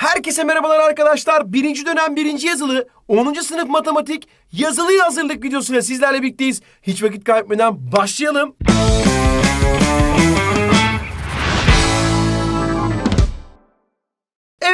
Herkese merhabalar arkadaşlar. Birinci dönem birinci yazılı 10. sınıf matematik yazılı hazırlık videosuyla sizlerle birlikteyiz. Hiç vakit kaybetmeden başlayalım.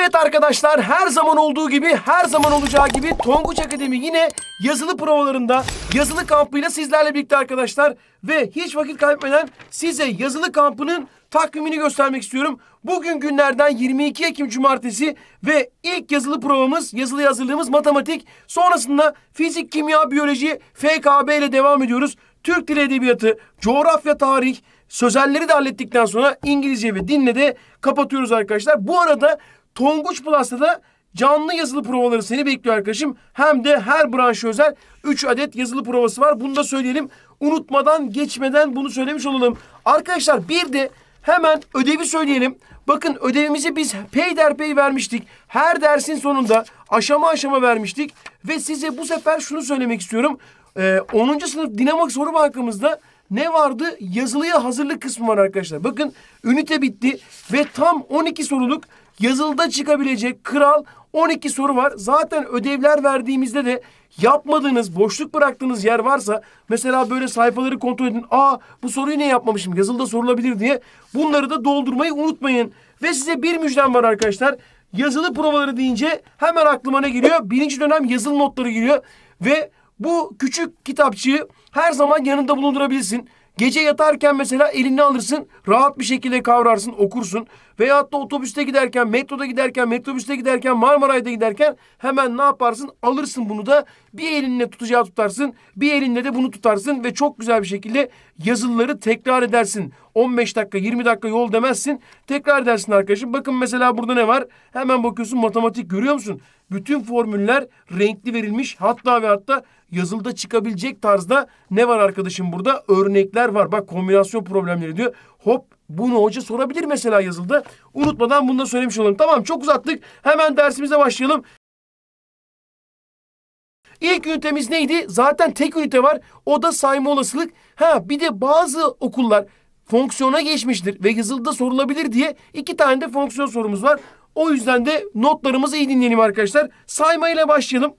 Evet arkadaşlar her zaman olduğu gibi her zaman olacağı gibi Tonguç Akademi yine yazılı provalarında yazılı kampıyla sizlerle birlikte arkadaşlar. Ve hiç vakit kaybetmeden size yazılı kampının takvimini göstermek istiyorum. Bugün günlerden 22 Ekim Cumartesi ve ilk yazılı provamız, yazılı hazırlığımız matematik. Sonrasında fizik, kimya, biyoloji, FKB ile devam ediyoruz. Türk Dili Edebiyatı, coğrafya, tarih, sözelleri de hallettikten sonra İngilizce ve dinle de kapatıyoruz arkadaşlar. Bu arada Tonguç Plus'ta da canlı yazılı provaları seni bekliyor arkadaşım. Hem de her branş özel 3 adet yazılı provası var. Bunu da söyleyelim. Unutmadan, geçmeden bunu söylemiş olalım. Arkadaşlar bir de hemen ödevi söyleyelim. Bakın ödevimizi biz peyderpey vermiştik. Her dersin sonunda aşama aşama vermiştik. Ve size bu sefer şunu söylemek istiyorum. Ee, 10. sınıf dinamik soru bankamızda ne vardı? Yazılıya hazırlık kısmı var arkadaşlar. Bakın ünite bitti ve tam 12 soruluk Yazılıda çıkabilecek kral 12 soru var. Zaten ödevler verdiğimizde de yapmadığınız, boşluk bıraktığınız yer varsa mesela böyle sayfaları kontrol edin. Aa bu soruyu ne yapmamışım? Yazılıda sorulabilir diye. Bunları da doldurmayı unutmayın. Ve size bir müjdem var arkadaşlar. Yazılı provaları deyince hemen aklıma ne geliyor? Birinci dönem yazılı notları geliyor. Ve bu küçük kitapçığı her zaman yanında bulundurabilirsin. Gece yatarken mesela elini alırsın, rahat bir şekilde kavrarsın, okursun. Veyahut da otobüste giderken, metroda giderken, metrobüste giderken, Marmaray'da giderken hemen ne yaparsın? Alırsın bunu da bir elinle tutacağı tutarsın, bir elinle de bunu tutarsın ve çok güzel bir şekilde yazıları tekrar edersin. 15 dakika, 20 dakika yol demezsin. Tekrar edersin arkadaşım. Bakın mesela burada ne var? Hemen bakıyorsun matematik görüyor musun? Bütün formüller renkli verilmiş. Hatta ve hatta yazılıda çıkabilecek tarzda ne var arkadaşım burada? Örnekler var. Bak kombinasyon problemleri diyor. Hop bunu hoca sorabilir mesela yazılıda. Unutmadan bunu da söylemiş olalım. Tamam çok uzattık. Hemen dersimize başlayalım. İlk ünitemiz neydi? Zaten tek ünite var. O da sayma olasılık. Ha bir de bazı okullar fonksiyona geçmiştir ve yazılıda sorulabilir diye iki tane de fonksiyon sorumuz var. O yüzden de notlarımızı iyi dinleyelim arkadaşlar. Saymayla başlayalım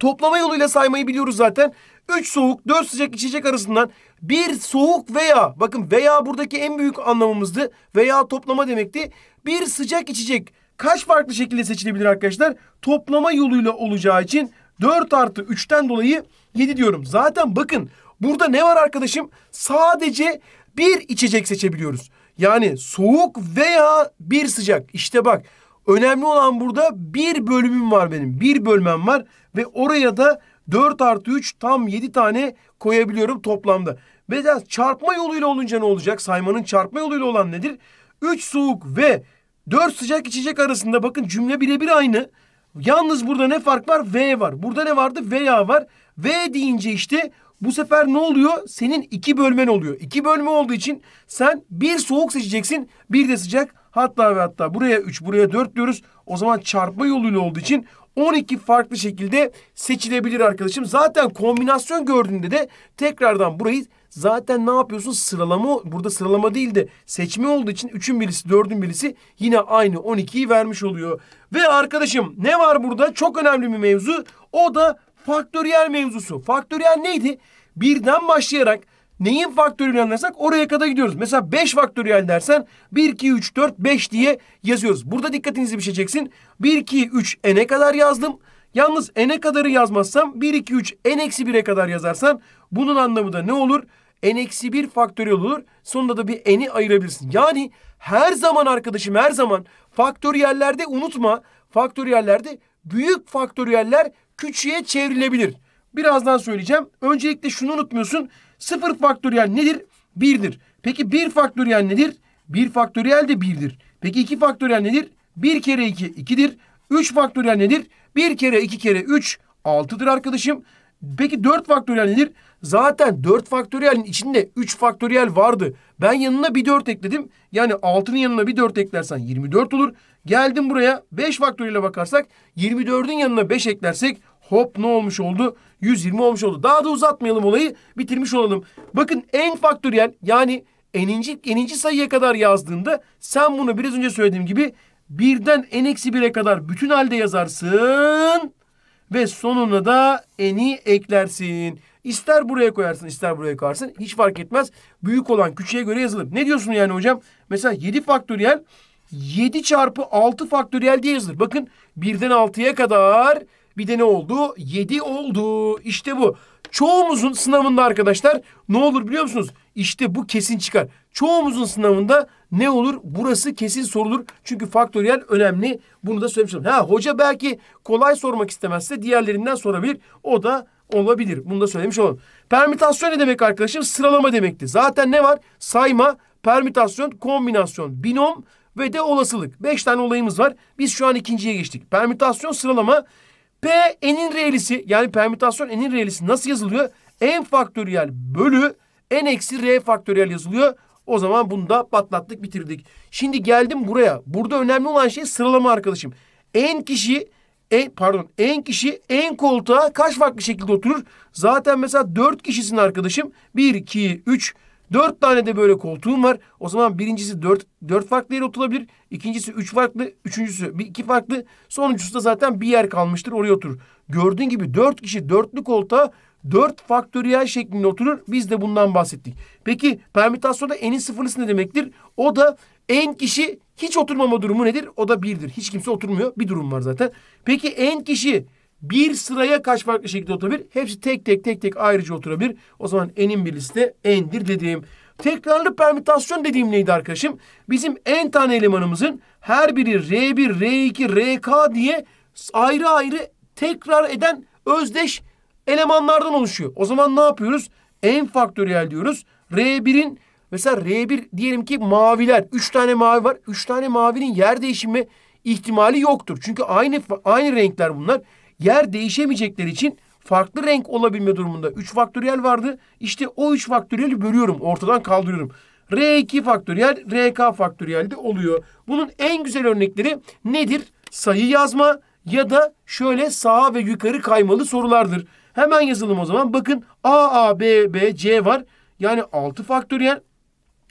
toplama yoluyla saymayı biliyoruz zaten. Üç soğuk, dört sıcak içecek arasından bir soğuk veya bakın veya buradaki en büyük anlamımızdı. Veya toplama demekti. Bir sıcak içecek kaç farklı şekilde seçilebilir arkadaşlar? Toplama yoluyla olacağı için 4 artı 3'ten dolayı 7 diyorum. Zaten bakın burada ne var arkadaşım? Sadece bir içecek seçebiliyoruz. Yani soğuk veya bir sıcak. İşte bak Önemli olan burada bir bölümüm var benim. Bir bölmem var ve oraya da 4 artı 3 tam 7 tane koyabiliyorum toplamda. Mesela çarpma yoluyla olunca ne olacak? Saymanın çarpma yoluyla olan nedir? 3 soğuk ve 4 sıcak içecek arasında bakın cümle birebir aynı. Yalnız burada ne fark var? V var. Burada ne vardı? Veya var. V deyince işte bu sefer ne oluyor? Senin iki bölmen oluyor. İki bölme olduğu için sen bir soğuk seçeceksin, bir de sıcak. Hatta ve hatta buraya 3, buraya 4 diyoruz. O zaman çarpma yoluyla olduğu için 12 farklı şekilde seçilebilir arkadaşım. Zaten kombinasyon gördüğünde de tekrardan burayı zaten ne yapıyorsun? Sıralama burada sıralama değil de seçme olduğu için 3'ün birisi 4'ün birisi yine aynı 12'yi vermiş oluyor. Ve arkadaşım ne var burada? Çok önemli bir mevzu. O da faktöriyel mevzusu. Faktöriyel neydi? Birden başlayarak neyin faktöriyel anlarsak oraya kadar gidiyoruz. Mesela 5 faktöriyel dersen 1, 2, 3, 4, 5 diye yazıyoruz. Burada dikkatinizi bir şey çeksin. 1, 2, 3 n'e kadar yazdım. Yalnız n'e kadarı yazmazsam 1, 2, 3 n eksi 1'e kadar yazarsan bunun anlamı da ne olur? n eksi 1 faktöriyel olur. Sonunda da bir n'i ayırabilirsin. Yani her zaman arkadaşım her zaman faktöriyellerde unutma. Faktöriyellerde büyük faktöriyeller küçüğe çevrilebilir. Birazdan söyleyeceğim. Öncelikle şunu unutmuyorsun. Sıfır faktöriyel nedir? Birdir. Peki bir faktöriyel nedir? Bir faktöriyel de birdir. Peki iki faktöriyel nedir? Bir kere iki ikidir. Üç faktöriyel nedir? Bir kere iki kere üç altıdır arkadaşım. Peki dört faktöriyel nedir? Zaten dört faktöriyelin içinde üç faktöriyel vardı. Ben yanına bir dört ekledim. Yani altının yanına bir dört eklersen yirmi dört olur. Geldim buraya beş faktöriyele bakarsak yirmi dördün yanına beş eklersek Hop ne olmuş oldu? 120 olmuş oldu. Daha da uzatmayalım olayı. Bitirmiş olalım. Bakın en faktöriyel yani eninci, eninci sayıya kadar yazdığında sen bunu biraz önce söylediğim gibi birden n eksi bire kadar bütün halde yazarsın ve sonuna da n'i eklersin. İster buraya koyarsın ister buraya koyarsın hiç fark etmez. Büyük olan küçüğe göre yazılır. Ne diyorsun yani hocam? Mesela 7 faktöriyel 7 çarpı 6 faktöriyel diye yazılır. Bakın birden 6'ya kadar bir de ne oldu? 7 oldu. İşte bu. Çoğumuzun sınavında arkadaşlar ne olur biliyor musunuz? İşte bu kesin çıkar. Çoğumuzun sınavında ne olur? Burası kesin sorulur. Çünkü faktöriyel önemli. Bunu da söylemiştim. Ha hoca belki kolay sormak istemezse diğerlerinden sorabilir. O da olabilir. Bunu da söylemiş olalım. Permütasyon ne demek arkadaşım? Sıralama demekti. Zaten ne var? Sayma, permütasyon, kombinasyon, binom ve de olasılık. Beş tane olayımız var. Biz şu an ikinciye geçtik. Permütasyon, sıralama, P n'in re'lisi yani permütasyon n'in re'lisi nasıl yazılıyor? N faktöriyel bölü n eksi r faktöriyel yazılıyor. O zaman bunu da patlattık bitirdik. Şimdi geldim buraya. Burada önemli olan şey sıralama arkadaşım. En kişi en, pardon en kişi en koltuğa kaç farklı şekilde oturur? Zaten mesela dört kişisin arkadaşım. Bir, iki, üç, Dört tane de böyle koltuğum var. O zaman birincisi dört, dört farklı yere oturabilir. İkincisi üç farklı. Üçüncüsü bir, iki farklı. Sonuncusu da zaten bir yer kalmıştır. Oraya oturur. Gördüğün gibi dört kişi dörtlü koltuğa dört faktöriyel şeklinde oturur. Biz de bundan bahsettik. Peki permütasyonda n'in sıfırlısı ne demektir? O da en kişi hiç oturmama durumu nedir? O da birdir. Hiç kimse oturmuyor. Bir durum var zaten. Peki en kişi bir sıraya kaç farklı şekilde oturabilir? Hepsi tek tek tek tek ayrıca oturabilir. O zaman enin bir liste endir dediğim. Tekrarlı permütasyon dediğim neydi arkadaşım? Bizim en tane elemanımızın her biri R1, R2, RK diye ayrı ayrı tekrar eden özdeş elemanlardan oluşuyor. O zaman ne yapıyoruz? En faktöriyel diyoruz. R1'in mesela R1 diyelim ki maviler. Üç tane mavi var. Üç tane mavinin yer değişimi ihtimali yoktur. Çünkü aynı aynı renkler bunlar yer değişemeyecekleri için farklı renk olabilme durumunda 3 faktöriyel vardı. İşte o 3 faktöriyeli bölüyorum, ortadan kaldırıyorum. R2 faktöriyel, RK faktöriyel de oluyor. Bunun en güzel örnekleri nedir? Sayı yazma ya da şöyle sağa ve yukarı kaymalı sorulardır. Hemen yazalım o zaman. Bakın A, A, B, B, C var. Yani 6 faktöriyel.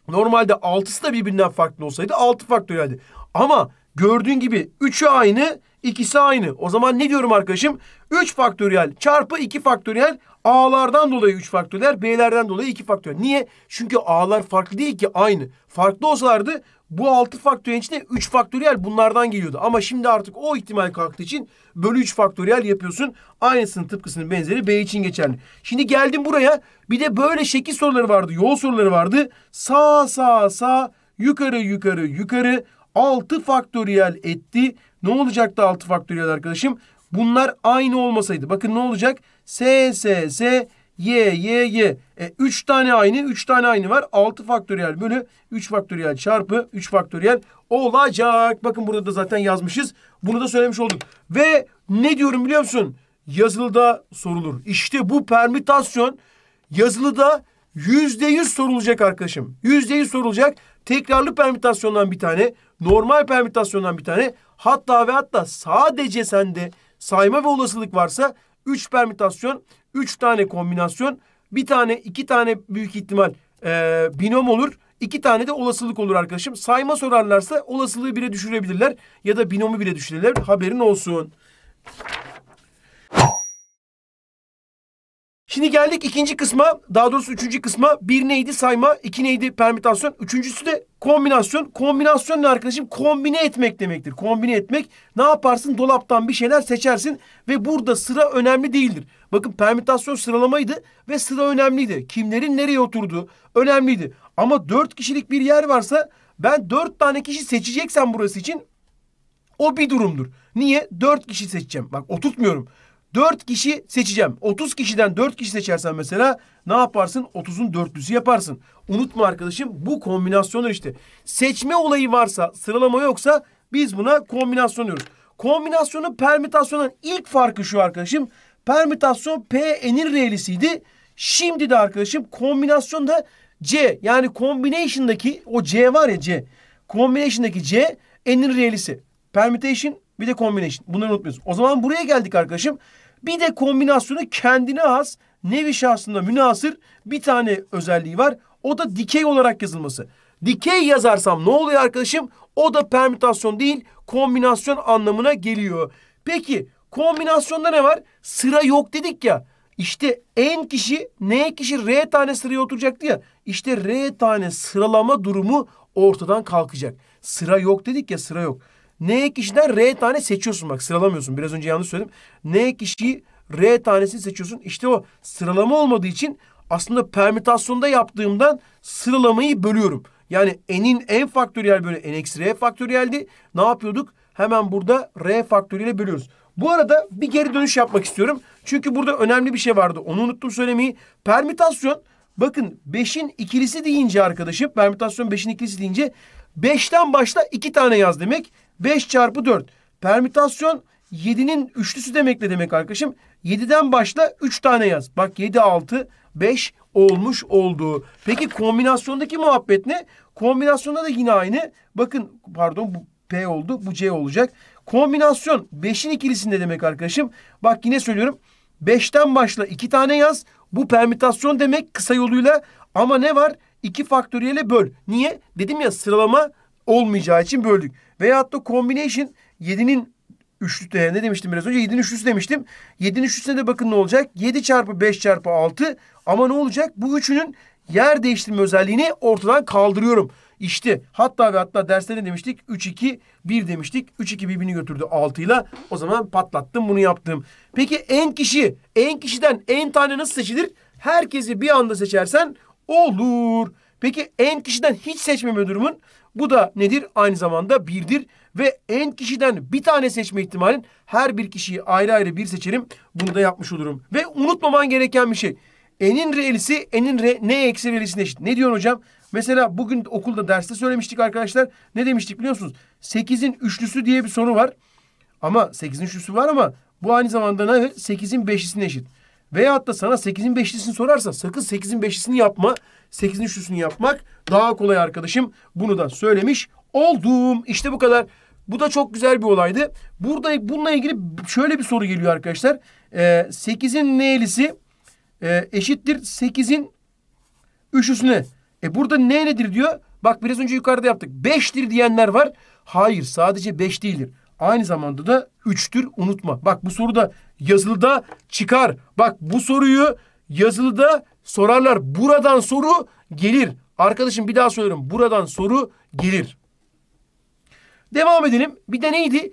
Normalde 6'sı da birbirinden farklı olsaydı 6 faktöriyeldi. Ama gördüğün gibi 3'ü aynı, İkisi aynı. O zaman ne diyorum arkadaşım? 3 faktöriyel çarpı 2 faktöriyel A'lardan dolayı 3 faktöriyel, B'lerden dolayı 2 faktöriyel. Niye? Çünkü A'lar farklı değil ki aynı. Farklı olsalardı bu 6 faktöriyel içinde 3 faktöriyel bunlardan geliyordu. Ama şimdi artık o ihtimal kalktığı için bölü 3 faktöriyel yapıyorsun. Aynısının tıpkısının benzeri B için geçerli. Şimdi geldim buraya. Bir de böyle şekil soruları vardı. Yol soruları vardı. Sağ sağ sağ yukarı yukarı yukarı 6 faktöriyel etti. Ne olacaktı 6 faktöriyel arkadaşım? Bunlar aynı olmasaydı. Bakın ne olacak? S, S, S, Y, Y, Y. E, 3 tane aynı, 3 tane aynı var. 6 faktöriyel bölü 3 faktöriyel çarpı 3 faktöriyel olacak. Bakın burada da zaten yazmışız. Bunu da söylemiş olduk. Ve ne diyorum biliyor musun? Yazılıda sorulur. İşte bu permütasyon yazılıda yüzde yüz sorulacak arkadaşım. Yüzde yüz sorulacak. Tekrarlı permütasyondan bir tane. Normal permütasyondan bir tane. Hatta ve hatta sadece sende sayma ve olasılık varsa 3 permütasyon, 3 tane kombinasyon, bir tane, iki tane büyük ihtimal e, binom olur. İki tane de olasılık olur arkadaşım. Sayma sorarlarsa olasılığı bile düşürebilirler ya da binomu bile düşürebilirler. Haberin olsun. Şimdi geldik ikinci kısma, daha doğrusu üçüncü kısma. Bir neydi sayma, iki neydi permütasyon, üçüncüsü de kombinasyon. Kombinasyon ne arkadaşım? Kombine etmek demektir. Kombine etmek ne yaparsın? Dolaptan bir şeyler seçersin ve burada sıra önemli değildir. Bakın permütasyon sıralamaydı ve sıra önemliydi. Kimlerin nereye oturduğu önemliydi. Ama dört kişilik bir yer varsa ben dört tane kişi seçeceksen burası için o bir durumdur. Niye? Dört kişi seçeceğim. Bak oturtmuyorum. Dört kişi seçeceğim. Otuz kişiden dört kişi seçersen mesela ne yaparsın? Otuzun dörtlüsü yaparsın. Unutma arkadaşım bu kombinasyonlar işte. Seçme olayı varsa sıralama yoksa biz buna kombinasyon diyoruz. Kombinasyonun permütasyonun ilk farkı şu arkadaşım. Permütasyon P P'nin re'lisiydi. Şimdi de arkadaşım kombinasyon da C yani combination'daki o C var ya C. Combination'daki C n'in re'lisi. Permutation bir de combination. Bunları unutmuyoruz. O zaman buraya geldik arkadaşım. Bir de kombinasyonu kendine has, nevi şahsında münasır bir tane özelliği var. O da dikey olarak yazılması. Dikey yazarsam ne oluyor arkadaşım? O da permütasyon değil, kombinasyon anlamına geliyor. Peki kombinasyonda ne var? Sıra yok dedik ya. İşte en kişi, N kişi R tane sıraya oturacaktı ya. İşte R tane sıralama durumu ortadan kalkacak. Sıra yok dedik ya sıra yok. N kişiden R tane seçiyorsun bak sıralamıyorsun. Biraz önce yanlış söyledim. N kişiyi R tanesini seçiyorsun. İşte o sıralama olmadığı için aslında permütasyonda yaptığımdan sıralamayı bölüyorum. Yani n'in n faktöriyel böyle n eksi r faktöriyeldi. Ne yapıyorduk? Hemen burada r faktöriyle bölüyoruz. Bu arada bir geri dönüş yapmak istiyorum. Çünkü burada önemli bir şey vardı. Onu unuttum söylemeyi. Permütasyon bakın 5'in ikilisi deyince arkadaşım permütasyon 5'in ikilisi deyince 5'ten başla 2 tane yaz demek. 5 çarpı 4. Permütasyon 7'nin üçlüsü demek ne demek arkadaşım? 7'den başla 3 tane yaz. Bak 7, 6, 5 olmuş oldu. Peki kombinasyondaki muhabbet ne? Kombinasyonda da yine aynı. Bakın pardon bu P oldu bu C olacak. Kombinasyon 5'in ikilisinde demek arkadaşım. Bak yine söylüyorum. 5'ten başla 2 tane yaz. Bu permütasyon demek kısa yoluyla. Ama ne var? 2 faktöriyele böl. Niye? Dedim ya sıralama olmayacağı için böldük. Veyahut da combination 7'nin de ne demiştim biraz önce? 7'nin üçlüsü demiştim. 7'nin üçlüsüne de bakın ne olacak? 7 çarpı 5 çarpı 6 ama ne olacak? Bu üçünün yer değiştirme özelliğini ortadan kaldırıyorum. İşte hatta ve hatta derste ne demiştik? 3-2-1 demiştik. 3-2 birbirini götürdü 6 ile. O zaman patlattım bunu yaptım. Peki en kişi, en kişiden en tane nasıl seçilir? Herkesi bir anda seçersen olur. Peki en kişiden hiç seçmeme durumun bu da nedir? Aynı zamanda birdir ve en kişiden bir tane seçme ihtimalin her bir kişiyi ayrı ayrı bir seçerim. Bunu da yapmış olurum. Ve unutmaman gereken bir şey. Enin re'lisi enin re ne eksi re'lisine eşit. Ne diyorsun hocam? Mesela bugün okulda derste söylemiştik arkadaşlar. Ne demiştik biliyor musunuz? Sekizin üçlüsü diye bir soru var. Ama sekizin üçlüsü var ama bu aynı zamanda ne? Sekizin beşlisine eşit. Veyahut da sana 8'in 5'lisini sorarsa sakın 8'in 5'lisini yapma. 8'in 3'lüsünü yapmak daha kolay arkadaşım. Bunu da söylemiş oldum. İşte bu kadar. Bu da çok güzel bir olaydı. Burada bununla ilgili şöyle bir soru geliyor arkadaşlar. Ee, 8'in neylisi e, eşittir 8'in 3'üsüne. E burada ne nedir diyor. Bak biraz önce yukarıda yaptık. 5'tir diyenler var. Hayır sadece 5 değildir. Aynı zamanda da üçtür unutma. Bak bu soru da yazılıda çıkar. Bak bu soruyu yazılıda sorarlar. Buradan soru gelir. Arkadaşım bir daha söylüyorum. Buradan soru gelir. Devam edelim. Bir de neydi?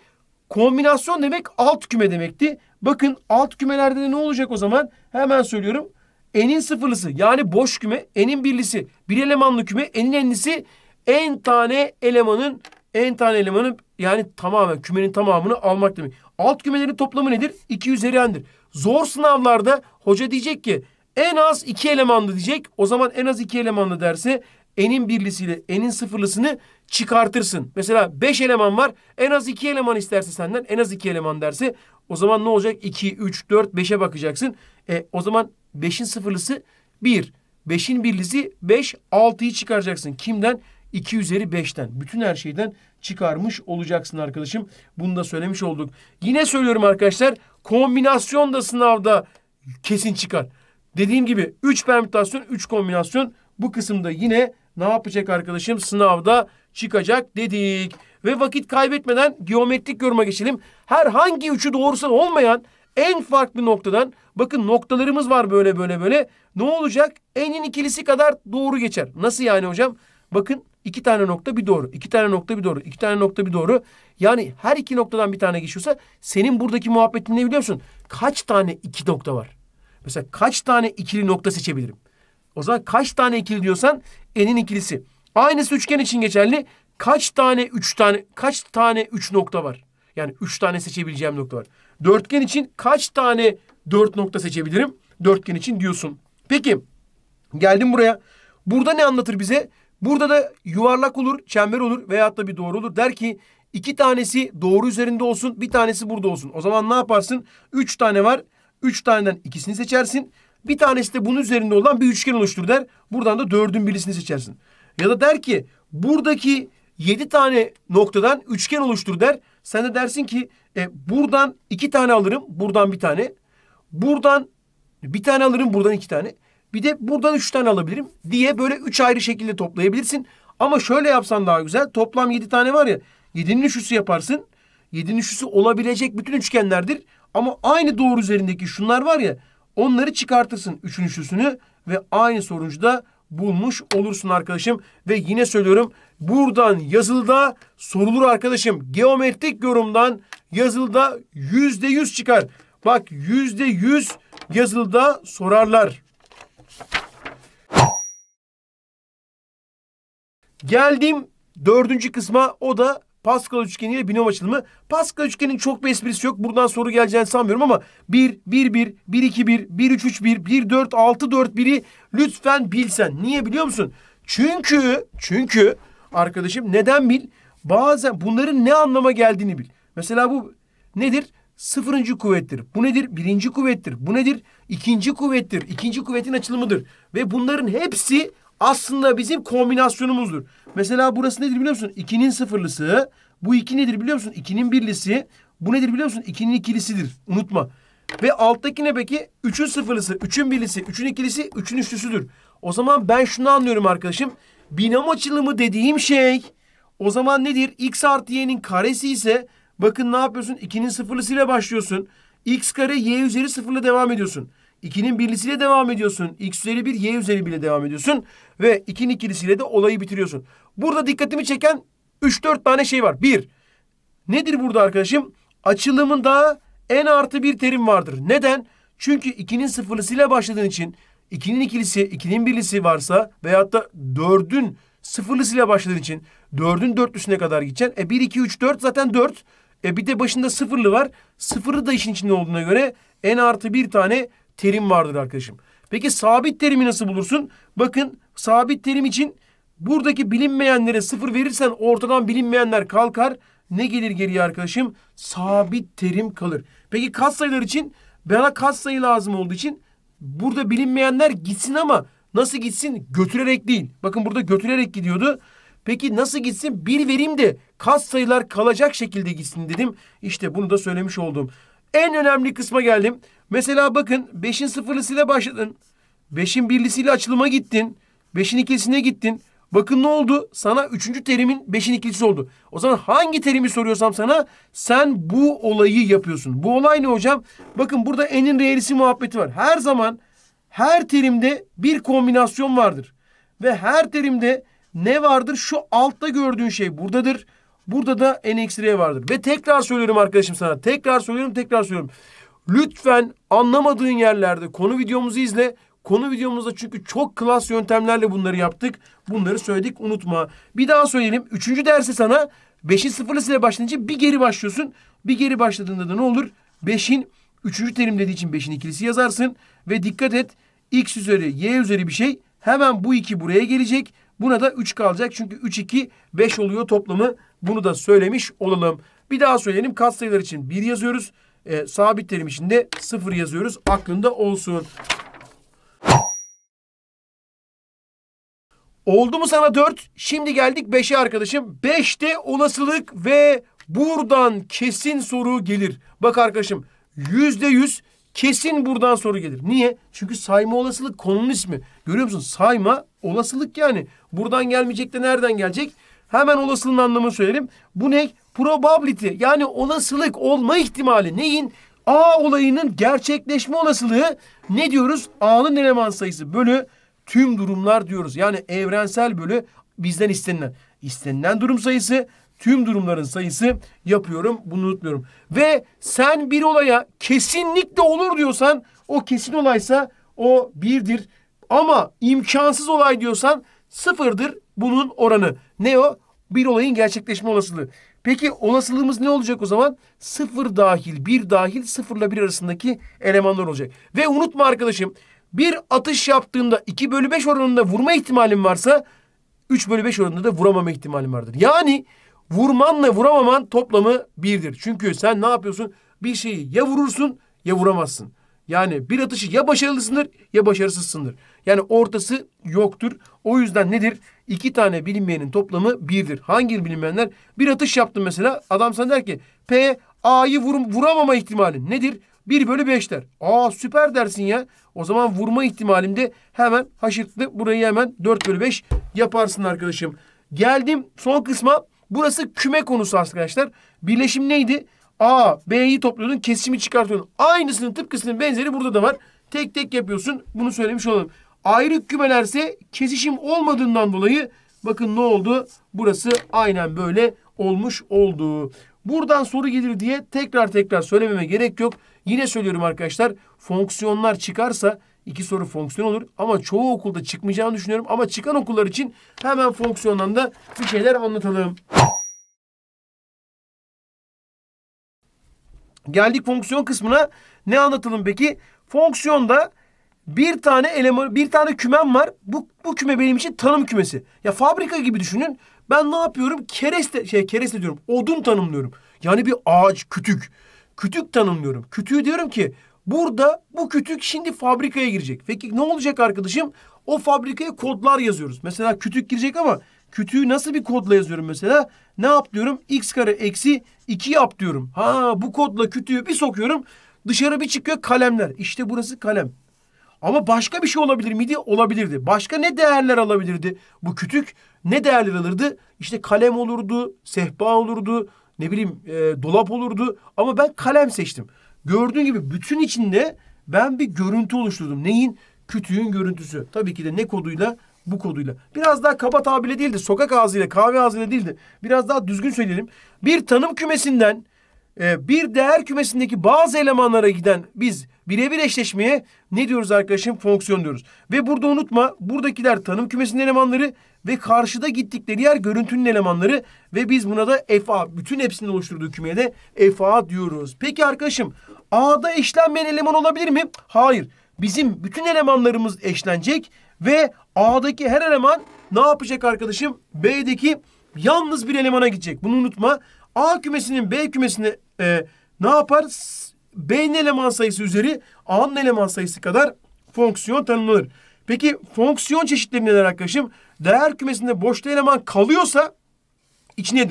Kombinasyon demek alt küme demekti. Bakın alt kümelerde de ne olacak o zaman? Hemen söylüyorum. N'in sıfırlısı yani boş küme, N'in birlisi bir elemanlı küme, N'in enlisi en tane elemanın en tane elemanı yani tamamen kümenin tamamını almak demek. Alt kümelerin toplamı nedir? 2 üzeriyendir. Zor sınavlarda hoca diyecek ki en az iki elemanlı diyecek. O zaman en az iki elemanlı derse enin birlisiyle enin sıfırlısını çıkartırsın. Mesela beş eleman var. En az iki eleman isterse senden en az iki eleman derse o zaman ne olacak? 2, 3, 4, 5'e bakacaksın. E, o zaman beşin sıfırlısı 1, Beşin birlisi 5, altıyı çıkaracaksın. Kimden? 2 üzeri 5'ten bütün her şeyden çıkarmış olacaksın arkadaşım. Bunu da söylemiş olduk. Yine söylüyorum arkadaşlar kombinasyon da sınavda kesin çıkar. Dediğim gibi 3 permütasyon 3 kombinasyon bu kısımda yine ne yapacak arkadaşım sınavda çıkacak dedik. Ve vakit kaybetmeden geometrik yoruma geçelim. Herhangi üçü doğrusal olmayan en farklı noktadan bakın noktalarımız var böyle böyle böyle. Ne olacak? Enin ikilisi kadar doğru geçer. Nasıl yani hocam? Bakın İki tane nokta bir doğru. iki tane nokta bir doğru. iki tane nokta bir doğru. Yani her iki noktadan bir tane geçiyorsa senin buradaki muhabbetin ne biliyor musun? Kaç tane iki nokta var? Mesela kaç tane ikili nokta seçebilirim? O zaman kaç tane ikili diyorsan enin ikilisi. Aynısı üçgen için geçerli. Kaç tane üç tane kaç tane üç nokta var? Yani üç tane seçebileceğim nokta var. Dörtgen için kaç tane dört nokta seçebilirim? Dörtgen için diyorsun. Peki geldim buraya. Burada ne anlatır bize? Burada da yuvarlak olur, çember olur veyahut da bir doğru olur. Der ki iki tanesi doğru üzerinde olsun, bir tanesi burada olsun. O zaman ne yaparsın? Üç tane var. Üç taneden ikisini seçersin. Bir tanesi de bunun üzerinde olan bir üçgen oluştur der. Buradan da dördün birisini seçersin. Ya da der ki buradaki yedi tane noktadan üçgen oluştur der. Sen de dersin ki e, buradan iki tane alırım, buradan bir tane. Buradan bir tane alırım, buradan iki tane. Bir de buradan üç tane alabilirim diye böyle üç ayrı şekilde toplayabilirsin. Ama şöyle yapsan daha güzel. Toplam yedi tane var ya. Yedinin üçlüsü yaparsın. Yedinin üçlüsü olabilecek bütün üçgenlerdir. Ama aynı doğru üzerindeki şunlar var ya. Onları çıkartırsın üçün üçlüsünü. Ve aynı sonucu da bulmuş olursun arkadaşım. Ve yine söylüyorum buradan yazılıda sorulur arkadaşım. Geometrik yorumdan yazılıda yüzde yüz çıkar. Bak yüzde yüz yazılıda sorarlar. Geldim dördüncü kısma o da Pascal üçgeni ile binom açılımı. Pascal üçgenin çok bir esprisi yok. Buradan soru geleceğini sanmıyorum ama 1, 1, 1, 1, 2, 1, 1, 3, 3, 1, 1, 4, 6, 4, 1'i lütfen bilsen. Niye biliyor musun? Çünkü, çünkü arkadaşım neden bil? Bazen bunların ne anlama geldiğini bil. Mesela bu nedir? Sıfırıncı kuvvettir. Bu nedir? Birinci kuvvettir. Bu nedir? İkinci kuvvettir. İkinci kuvvetin açılımıdır. Ve bunların hepsi aslında bizim kombinasyonumuzdur. Mesela burası nedir biliyor musun? 2'nin sıfırlısı. Bu iki nedir biliyor musun? 2'nin birlisi. Bu nedir biliyor musun? 2'nin ikilisidir. Unutma. Ve alttaki ne peki? Üçün sıfırlısı, Üçün birlisi, Üçün ikilisi, Üçün üçlüsüdür. O zaman ben şunu anlıyorum arkadaşım. Binom açılımı dediğim şey o zaman nedir? X artı y'nin karesi ise bakın ne yapıyorsun? İki'nin sıfırlısıyla başlıyorsun. X kare y üzeri sıfırla devam ediyorsun. 2'nin birlisiyle devam ediyorsun. X üzeri 1, Y üzeri 1 ile devam ediyorsun. Ve 2'nin ikilisiyle de olayı bitiriyorsun. Burada dikkatimi çeken 3-4 tane şey var. 1. Nedir burada arkadaşım? Açılımında en artı bir terim vardır. Neden? Çünkü 2'nin sıfırlısıyla başladığın için 2'nin ikilisi, 2'nin birlisi varsa veyahut da 4'ün sıfırlısıyla başladığın için 4'ün dörtlüsüne kadar gideceksin. E 1, 2, 3, 4 zaten 4. E bir de başında sıfırlı var. Sıfırı da işin içinde olduğuna göre en artı bir tane terim vardır arkadaşım. Peki sabit terimi nasıl bulursun? Bakın sabit terim için buradaki bilinmeyenlere sıfır verirsen ortadan bilinmeyenler kalkar. Ne gelir geriye arkadaşım? Sabit terim kalır. Peki katsayılar için bana katsayı lazım olduğu için burada bilinmeyenler gitsin ama nasıl gitsin? Götürerek değil. Bakın burada götürerek gidiyordu. Peki nasıl gitsin? Bir vereyim de kas sayılar kalacak şekilde gitsin dedim. İşte bunu da söylemiş oldum. En önemli kısma geldim. Mesela bakın beşin sıfırlısıyla başladın. Beşin birlisiyle açılıma gittin. Beşin ikilisine gittin. Bakın ne oldu? Sana üçüncü terimin beşin ikilisi oldu. O zaman hangi terimi soruyorsam sana sen bu olayı yapıyorsun. Bu olay ne hocam? Bakın burada enin reelisi muhabbeti var. Her zaman her terimde bir kombinasyon vardır. Ve her terimde ne vardır? Şu altta gördüğün şey buradadır. Burada da n-r vardır. Ve tekrar söylüyorum arkadaşım sana. Tekrar söylüyorum, tekrar söylüyorum. Lütfen anlamadığın yerlerde konu videomuzu izle. Konu videomuzda çünkü çok klas yöntemlerle bunları yaptık. Bunları söyledik unutma. Bir daha söyleyelim. Üçüncü dersi sana beşin sıfırlı ile başlayınca bir geri başlıyorsun. Bir geri başladığında da ne olur? Beşin üçüncü terim dediği için beşin ikilisi yazarsın. Ve dikkat et x üzeri y üzeri bir şey. Hemen bu iki buraya gelecek. Buna da 3 kalacak. Çünkü 3, 2, 5 oluyor toplamı. Bunu da söylemiş olalım. Bir daha söyleyelim. Kat sayılar için 1 yazıyoruz. E, sabit terim de sıfır yazıyoruz. Aklında olsun. Oldu mu sana dört? Şimdi geldik beşe arkadaşım. Beşte olasılık ve buradan kesin soru gelir. Bak arkadaşım yüzde yüz kesin buradan soru gelir. Niye? Çünkü sayma olasılık konunun ismi. Görüyor musun? Sayma olasılık yani. Buradan gelmeyecek de nereden gelecek? Hemen olasılığın anlamı söyleyelim. Bu ne? Probability yani olasılık olma ihtimali neyin? A olayının gerçekleşme olasılığı ne diyoruz? A'nın eleman sayısı bölü tüm durumlar diyoruz. Yani evrensel bölü bizden istenilen. İstenilen durum sayısı tüm durumların sayısı yapıyorum. Bunu unutmuyorum. Ve sen bir olaya kesinlikle olur diyorsan o kesin olaysa o birdir. Ama imkansız olay diyorsan sıfırdır bunun oranı. Ne o? bir olayın gerçekleşme olasılığı. Peki olasılığımız ne olacak o zaman? Sıfır dahil, bir dahil, sıfırla bir arasındaki elemanlar olacak. Ve unutma arkadaşım bir atış yaptığında 2 bölü 5 oranında vurma ihtimalim varsa 3 bölü 5 oranında da vuramama ihtimalim vardır. Yani vurmanla vuramaman toplamı birdir. Çünkü sen ne yapıyorsun? Bir şeyi ya vurursun ya vuramazsın. Yani bir atışı ya başarılısındır ya başarısızsındır. Yani ortası yoktur. O yüzden nedir? İki tane bilinmeyenin toplamı birdir. Hangi bilinmeyenler? Bir atış yaptın mesela. Adam sana der ki P A'yı vurum, vuramama ihtimali nedir? 1 bölü 5 der. Aa süper dersin ya. O zaman vurma ihtimalim de hemen haşırtlı burayı hemen 4 bölü 5 yaparsın arkadaşım. Geldim son kısma. Burası küme konusu arkadaşlar. Birleşim neydi? A, B'yi topluyordun, kesimi çıkartıyordun. Aynısının tıpkısının benzeri burada da var. Tek tek yapıyorsun. Bunu söylemiş olalım. Ayrı kümelerse kesişim olmadığından dolayı bakın ne oldu? Burası aynen böyle olmuş oldu. Buradan soru gelir diye tekrar tekrar söylememe gerek yok. Yine söylüyorum arkadaşlar. Fonksiyonlar çıkarsa iki soru fonksiyon olur. Ama çoğu okulda çıkmayacağını düşünüyorum. Ama çıkan okullar için hemen fonksiyondan da bir şeyler anlatalım. Geldik fonksiyon kısmına. Ne anlatalım peki? Fonksiyonda bir tane eleman, bir tane kümem var. Bu, bu küme benim için tanım kümesi. Ya fabrika gibi düşünün. Ben ne yapıyorum? Kereste, şey kereste diyorum. Odun tanımlıyorum. Yani bir ağaç, kütük. Kütük tanımlıyorum. Kütüğü diyorum ki burada bu kütük şimdi fabrikaya girecek. Peki ne olacak arkadaşım? O fabrikaya kodlar yazıyoruz. Mesela kütük girecek ama kütüğü nasıl bir kodla yazıyorum mesela? ne yap diyorum? X kare eksi 2 yap diyorum. Ha bu kodla kütüğü bir sokuyorum. Dışarı bir çıkıyor kalemler. İşte burası kalem. Ama başka bir şey olabilir miydi? Olabilirdi. Başka ne değerler alabilirdi? Bu kütük ne değerler alırdı? İşte kalem olurdu, sehpa olurdu, ne bileyim e, dolap olurdu. Ama ben kalem seçtim. Gördüğün gibi bütün içinde ben bir görüntü oluşturdum. Neyin? Kütüğün görüntüsü. Tabii ki de ne koduyla? bu koduyla. Biraz daha kaba tabirle değildi. Sokak ağzıyla, kahve ağzıyla değildi. Biraz daha düzgün söyleyelim. Bir tanım kümesinden e, bir değer kümesindeki bazı elemanlara giden biz birebir eşleşmeye ne diyoruz arkadaşım? Fonksiyon diyoruz. Ve burada unutma buradakiler tanım kümesinin elemanları ve karşıda gittikleri yer görüntünün elemanları ve biz buna da FA bütün hepsini oluşturduğu kümeye de FA diyoruz. Peki arkadaşım A'da eşlenmeyen eleman olabilir mi? Hayır. Bizim bütün elemanlarımız eşlenecek ve A'daki her eleman ne yapacak arkadaşım? B'deki yalnız bir elemana gidecek. Bunu unutma. A kümesinin B kümesine e, ne yapar? B'nin eleman sayısı üzeri A'nın eleman sayısı kadar fonksiyon tanımlanır. Peki fonksiyon çeşitleri neler arkadaşım? Değer kümesinde boşta eleman kalıyorsa içi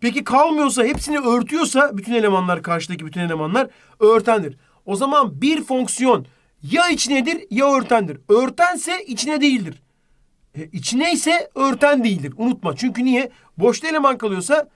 Peki kalmıyorsa hepsini örtüyorsa bütün elemanlar karşıdaki bütün elemanlar örtendir. O zaman bir fonksiyon ya içinedir ya örtendir. Örtense içine değildir. E, içine ise örten değildir. Unutma. Çünkü niye? Boşta eleman kalıyorsa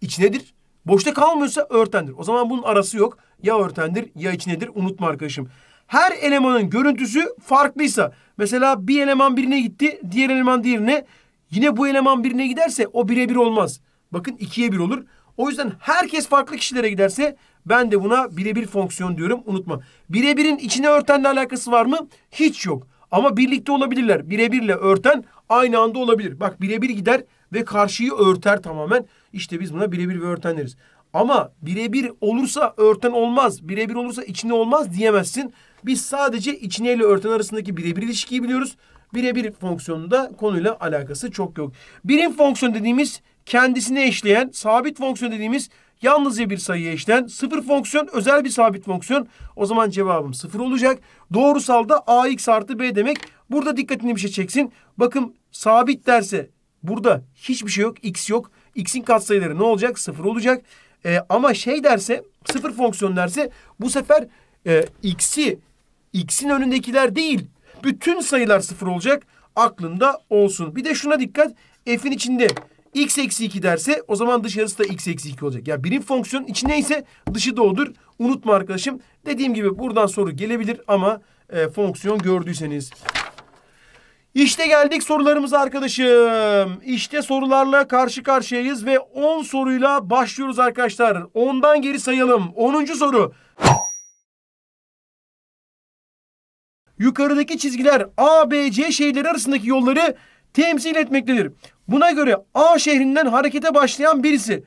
içinedir. Boşta kalmıyorsa örtendir. O zaman bunun arası yok. Ya örtendir ya içinedir. Unutma arkadaşım. Her elemanın görüntüsü farklıysa mesela bir eleman birine gitti diğer eleman diğerine yine bu eleman birine giderse o birebir olmaz. Bakın ikiye bir olur. O yüzden herkes farklı kişilere giderse ben de buna birebir fonksiyon diyorum unutma. Birebirin içine örtenle alakası var mı? Hiç yok. Ama birlikte olabilirler. Birebirle örten aynı anda olabilir. Bak birebir gider ve karşıyı örter tamamen. İşte biz buna birebir ve örten deriz. Ama birebir olursa örten olmaz. Birebir olursa içine olmaz diyemezsin. Biz sadece içine ile örten arasındaki birebir ilişkiyi biliyoruz. Birebir fonksiyonunda konuyla alakası çok yok. Birim fonksiyon dediğimiz kendisine eşleyen sabit fonksiyon dediğimiz yalnızca bir sayıya eşleyen sıfır fonksiyon özel bir sabit fonksiyon. O zaman cevabım sıfır olacak. Doğrusal da ax artı b demek. Burada dikkatini bir şey çeksin. Bakın sabit derse burada hiçbir şey yok. x yok. x'in katsayıları ne olacak? Sıfır olacak. Ee, ama şey derse sıfır fonksiyon derse bu sefer e, x'i x'in önündekiler değil bütün sayılar sıfır olacak. Aklında olsun. Bir de şuna dikkat. f'in içinde x eksi 2 derse o zaman dışarısı da x eksi 2 olacak. Yani birim fonksiyonun içi neyse dışı da odur. Unutma arkadaşım. Dediğim gibi buradan soru gelebilir ama e, fonksiyon gördüyseniz. İşte geldik sorularımıza arkadaşım. İşte sorularla karşı karşıyayız ve 10 soruyla başlıyoruz arkadaşlar. 10'dan geri sayalım. 10. soru. Yukarıdaki çizgiler A, B, C şeyleri arasındaki yolları temsil etmektedir. Buna göre A şehrinden harekete başlayan birisi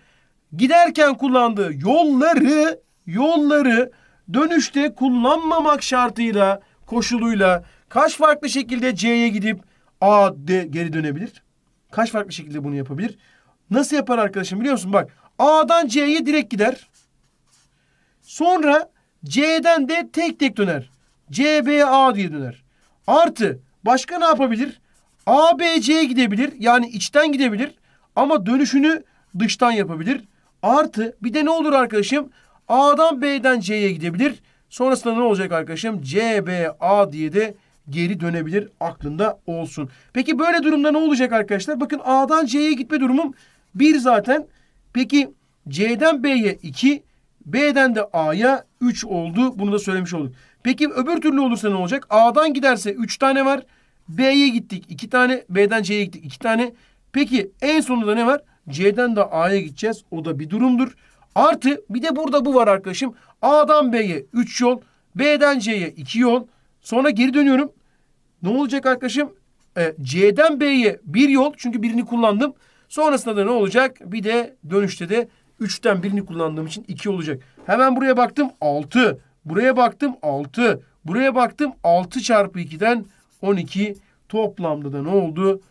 giderken kullandığı yolları yolları dönüşte kullanmamak şartıyla koşuluyla kaç farklı şekilde C'ye gidip A D geri dönebilir? Kaç farklı şekilde bunu yapabilir? Nasıl yapar arkadaşım biliyor musun? Bak A'dan C'ye direkt gider. Sonra C'den de tek tek döner. C, B, A diye döner. Artı başka ne yapabilir? ABC'ye gidebilir. Yani içten gidebilir. Ama dönüşünü dıştan yapabilir. Artı bir de ne olur arkadaşım? A'dan B'den C'ye gidebilir. Sonrasında ne olacak arkadaşım? C, B, A diye de geri dönebilir. Aklında olsun. Peki böyle durumda ne olacak arkadaşlar? Bakın A'dan C'ye gitme durumum 1 zaten. Peki C'den B'ye 2, B'den de A'ya 3 oldu. Bunu da söylemiş olduk. Peki öbür türlü olursa ne olacak? A'dan giderse 3 tane var. B'ye gittik. iki tane. B'den C'ye gittik. iki tane. Peki en sonunda ne var? C'den de A'ya gideceğiz. O da bir durumdur. Artı bir de burada bu var arkadaşım. A'dan B'ye 3 yol. B'den C'ye 2 yol. Sonra geri dönüyorum. Ne olacak arkadaşım? Ee, C'den B'ye 1 yol. Çünkü birini kullandım. Sonrasında da ne olacak? Bir de dönüşte de 3'ten birini kullandığım için 2 olacak. Hemen buraya baktım 6. Buraya baktım 6. Buraya baktım 6 çarpı 2'den 12 toplamda da ne oldu?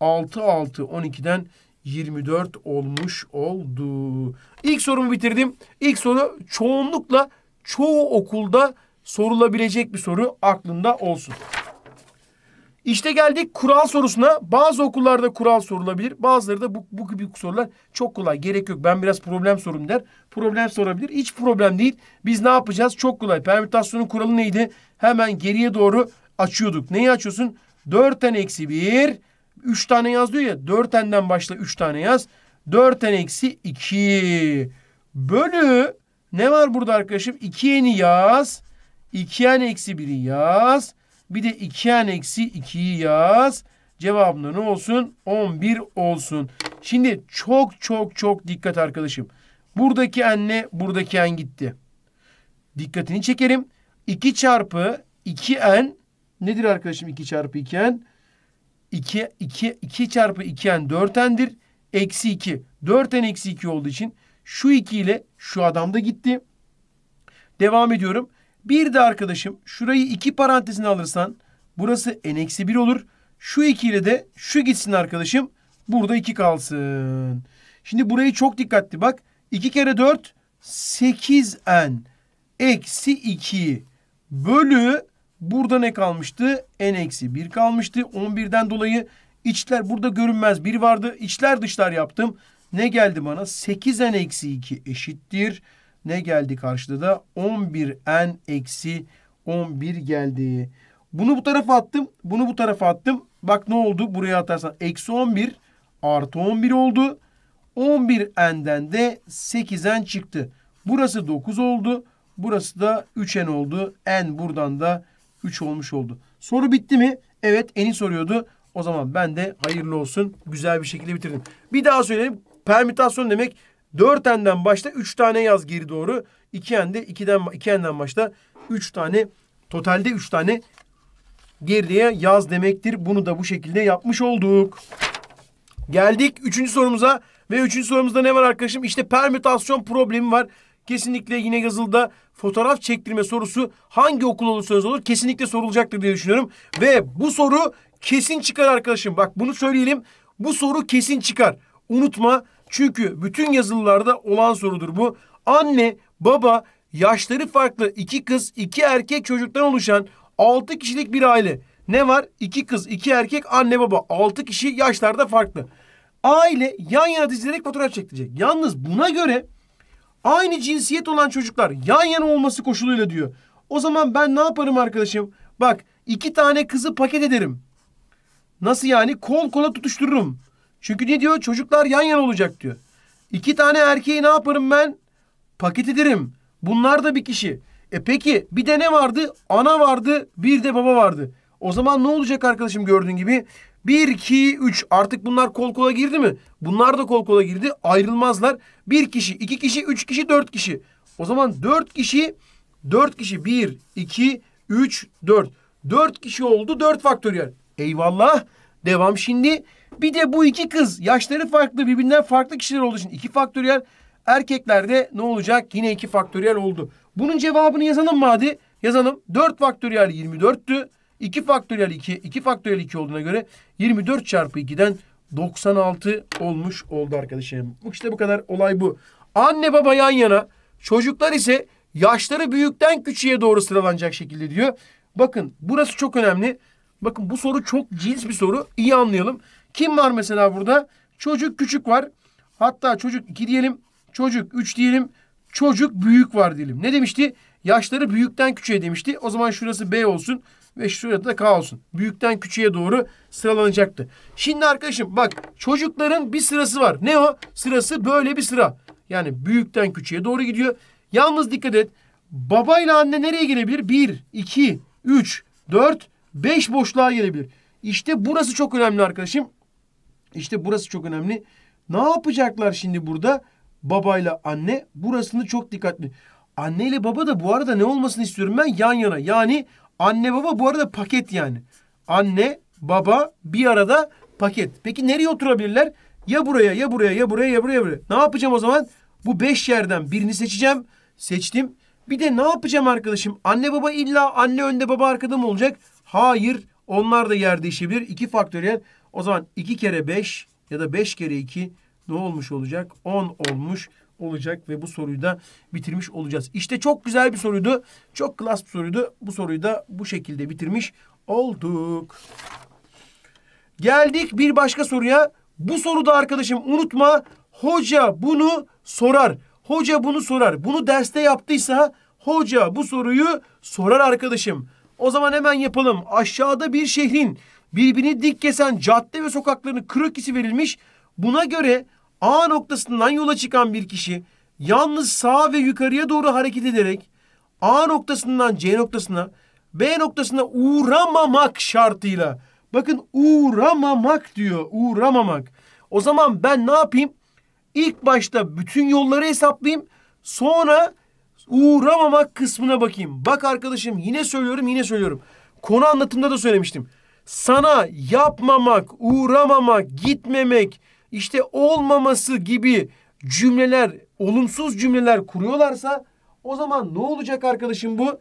6 6 12'den 24 olmuş oldu. İlk sorumu bitirdim. İlk soru çoğunlukla çoğu okulda sorulabilecek bir soru aklında olsun. İşte geldik kural sorusuna. Bazı okullarda kural sorulabilir. Bazıları da bu, bu gibi sorular çok kolay. Gerek yok. Ben biraz problem sorum der. Problem sorabilir. Hiç problem değil. Biz ne yapacağız? Çok kolay. Permütasyonun kuralı neydi? Hemen geriye doğru açıyorduk. Neyi açıyorsun? 4n eksi 1. 3 tane yaz diyor ya. 4n'den başla 3 tane yaz. 4n eksi 2. Bölü ne var burada arkadaşım? 2n'i yaz. 2n eksi 1'i yaz. Bir de 2n eksi 2'yi yaz. Cevabında ne olsun? 11 olsun. Şimdi çok çok çok dikkat arkadaşım. Buradaki ne? buradaki en gitti. Dikkatini çekerim. 2 çarpı 2n nedir arkadaşım 2 çarpı 2n? 2, 2, 2 çarpı 2n 4n'dir. Eksi 2. 4n eksi 2 olduğu için şu 2 ile şu adam da gitti. Devam ediyorum. Bir de arkadaşım şurayı 2 parantezine alırsan burası n eksi 1 olur. Şu 2 ile de şu gitsin arkadaşım. Burada 2 kalsın. Şimdi burayı çok dikkatli bak. 2 kere 4 8n eksi 2 bölü Burada ne kalmıştı? N-1 eksi kalmıştı. 11'den dolayı içler burada görünmez bir vardı. İçler dışlar yaptım. Ne geldi bana? 8N-2 eksi eşittir. Ne geldi karşıda da? 11N-11 eksi geldi. Bunu bu tarafa attım. Bunu bu tarafa attım. Bak ne oldu? Buraya atarsan eksi 11 artı 11 oldu. 11n'den de 8n çıktı. Burası 9 oldu. Burası da 3n oldu. n buradan da 3 olmuş oldu. Soru bitti mi? Evet eni soruyordu. O zaman ben de hayırlı olsun güzel bir şekilde bitirdim. Bir daha söyleyeyim. Permütasyon demek 4 enden başta 3 tane yaz geri doğru. 2 ende 2'den 2 enden başta 3 tane totalde 3 tane geriye yaz demektir. Bunu da bu şekilde yapmış olduk. Geldik 3. sorumuza ve 3. sorumuzda ne var arkadaşım? İşte permütasyon problemi var. Kesinlikle yine yazılda fotoğraf çektirme sorusu hangi okul olursanız olur kesinlikle sorulacaktır diye düşünüyorum. Ve bu soru kesin çıkar arkadaşım. Bak bunu söyleyelim. Bu soru kesin çıkar. Unutma çünkü bütün yazılılarda olan sorudur bu. Anne, baba, yaşları farklı iki kız, iki erkek çocuktan oluşan altı kişilik bir aile. Ne var? İki kız, iki erkek, anne baba. Altı kişi yaşlarda farklı. Aile yan yana dizilerek fotoğraf çektirecek. Yalnız buna göre Aynı cinsiyet olan çocuklar yan yana olması koşuluyla diyor. O zaman ben ne yaparım arkadaşım? Bak iki tane kızı paket ederim. Nasıl yani? Kol kola tutuştururum. Çünkü ne diyor? Çocuklar yan yana olacak diyor. İki tane erkeği ne yaparım ben? Paket ederim. Bunlar da bir kişi. E peki bir de ne vardı? Ana vardı, bir de baba vardı. O zaman ne olacak arkadaşım gördüğün gibi? 1, 2, 3 artık bunlar kol kola girdi mi? Bunlar da kol kola girdi. Ayrılmazlar. 1 kişi, 2 kişi, 3 kişi, 4 kişi. O zaman 4 kişi, 4 kişi 1, 2, 3, 4. 4 kişi oldu 4 faktöriyel. Eyvallah. Devam şimdi. Bir de bu iki kız yaşları farklı birbirinden farklı kişiler olduğu için 2 faktöriyel. Erkeklerde ne olacak? Yine 2 faktöriyel oldu. Bunun cevabını yazalım mı hadi? Yazalım. 4 faktöriyel 24'tü. 2 faktöriyel 2, 2 faktöriyel 2 olduğuna göre 24 çarpı 2'den 96 olmuş oldu arkadaşım. İşte bu kadar olay bu. Anne baba yan yana, çocuklar ise yaşları büyükten küçüğe doğru sıralanacak şekilde diyor. Bakın burası çok önemli. Bakın bu soru çok cins bir soru. İyi anlayalım. Kim var mesela burada? Çocuk küçük var. Hatta çocuk 2 diyelim. Çocuk 3 diyelim. Çocuk büyük var diyelim. Ne demişti? Yaşları büyükten küçüğe demişti. O zaman şurası B olsun ve şurada K olsun. Büyükten küçüğe doğru sıralanacaktı. Şimdi arkadaşım bak çocukların bir sırası var. Ne o? Sırası böyle bir sıra. Yani büyükten küçüğe doğru gidiyor. Yalnız dikkat et. Babayla anne nereye gelebilir? 1, 2, 3, 4, 5 boşluğa gelebilir. İşte burası çok önemli arkadaşım. İşte burası çok önemli. Ne yapacaklar şimdi burada? Babayla anne. Burasını çok dikkatli. Anne ile baba da bu arada ne olmasını istiyorum ben? Yan yana. Yani Anne baba bu arada paket yani. Anne baba bir arada paket. Peki nereye oturabilirler? Ya buraya ya buraya ya buraya ya buraya. buraya. Ne yapacağım o zaman? Bu beş yerden birini seçeceğim. Seçtim. Bir de ne yapacağım arkadaşım? Anne baba illa anne önde baba arkada mı olacak? Hayır. Onlar da yer değişebilir. 2 faktöriyel. O zaman iki kere beş ya da beş kere iki. ne olmuş olacak? On olmuş olacak ve bu soruyu da bitirmiş olacağız. İşte çok güzel bir soruydu. Çok klas bir soruydu. Bu soruyu da bu şekilde bitirmiş olduk. Geldik bir başka soruya. Bu soruda arkadaşım unutma hoca bunu sorar. Hoca bunu sorar. Bunu derste yaptıysa hoca bu soruyu sorar arkadaşım. O zaman hemen yapalım. Aşağıda bir şehrin birbirini dik kesen cadde ve sokaklarının krokisi verilmiş. Buna göre A noktasından yola çıkan bir kişi yalnız sağa ve yukarıya doğru hareket ederek A noktasından C noktasına B noktasına uğramamak şartıyla. Bakın uğramamak diyor. Uğramamak. O zaman ben ne yapayım? İlk başta bütün yolları hesaplayayım. Sonra uğramamak kısmına bakayım. Bak arkadaşım yine söylüyorum yine söylüyorum. Konu anlatımda da söylemiştim. Sana yapmamak, uğramamak, gitmemek, işte olmaması gibi cümleler, olumsuz cümleler kuruyorlarsa o zaman ne olacak arkadaşım bu?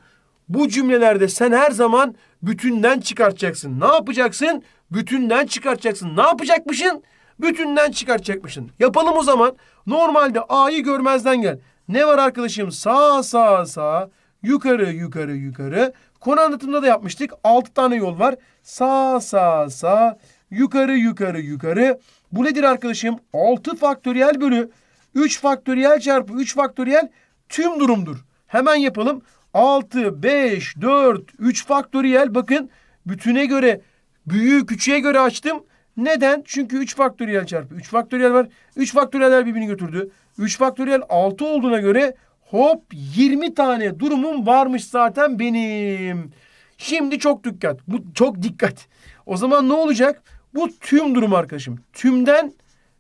Bu cümlelerde sen her zaman bütünden çıkartacaksın. Ne yapacaksın? Bütünden çıkartacaksın. Ne yapacakmışın? Bütünden çıkartacakmışsın. Yapalım o zaman. Normalde A'yı görmezden gel. Ne var arkadaşım? Sağ sağ sağ. Yukarı yukarı yukarı. Konu anlatımında da yapmıştık. Altı tane yol var. Sağ sağ sağ. Yukarı yukarı yukarı. Bu nedir arkadaşım? 6 faktöriyel bölü 3 faktöriyel çarpı 3 faktöriyel tüm durumdur. Hemen yapalım. 6, 5, 4, 3 faktöriyel bakın bütüne göre büyüğü küçüğe göre açtım. Neden? Çünkü 3 faktöriyel çarpı 3 faktöriyel var. 3 faktöriyeller birbirini götürdü. 3 faktöriyel 6 olduğuna göre hop 20 tane durumum varmış zaten benim. Şimdi çok dikkat. Bu çok dikkat. O zaman ne olacak? Bu tüm durum arkadaşım. Tümden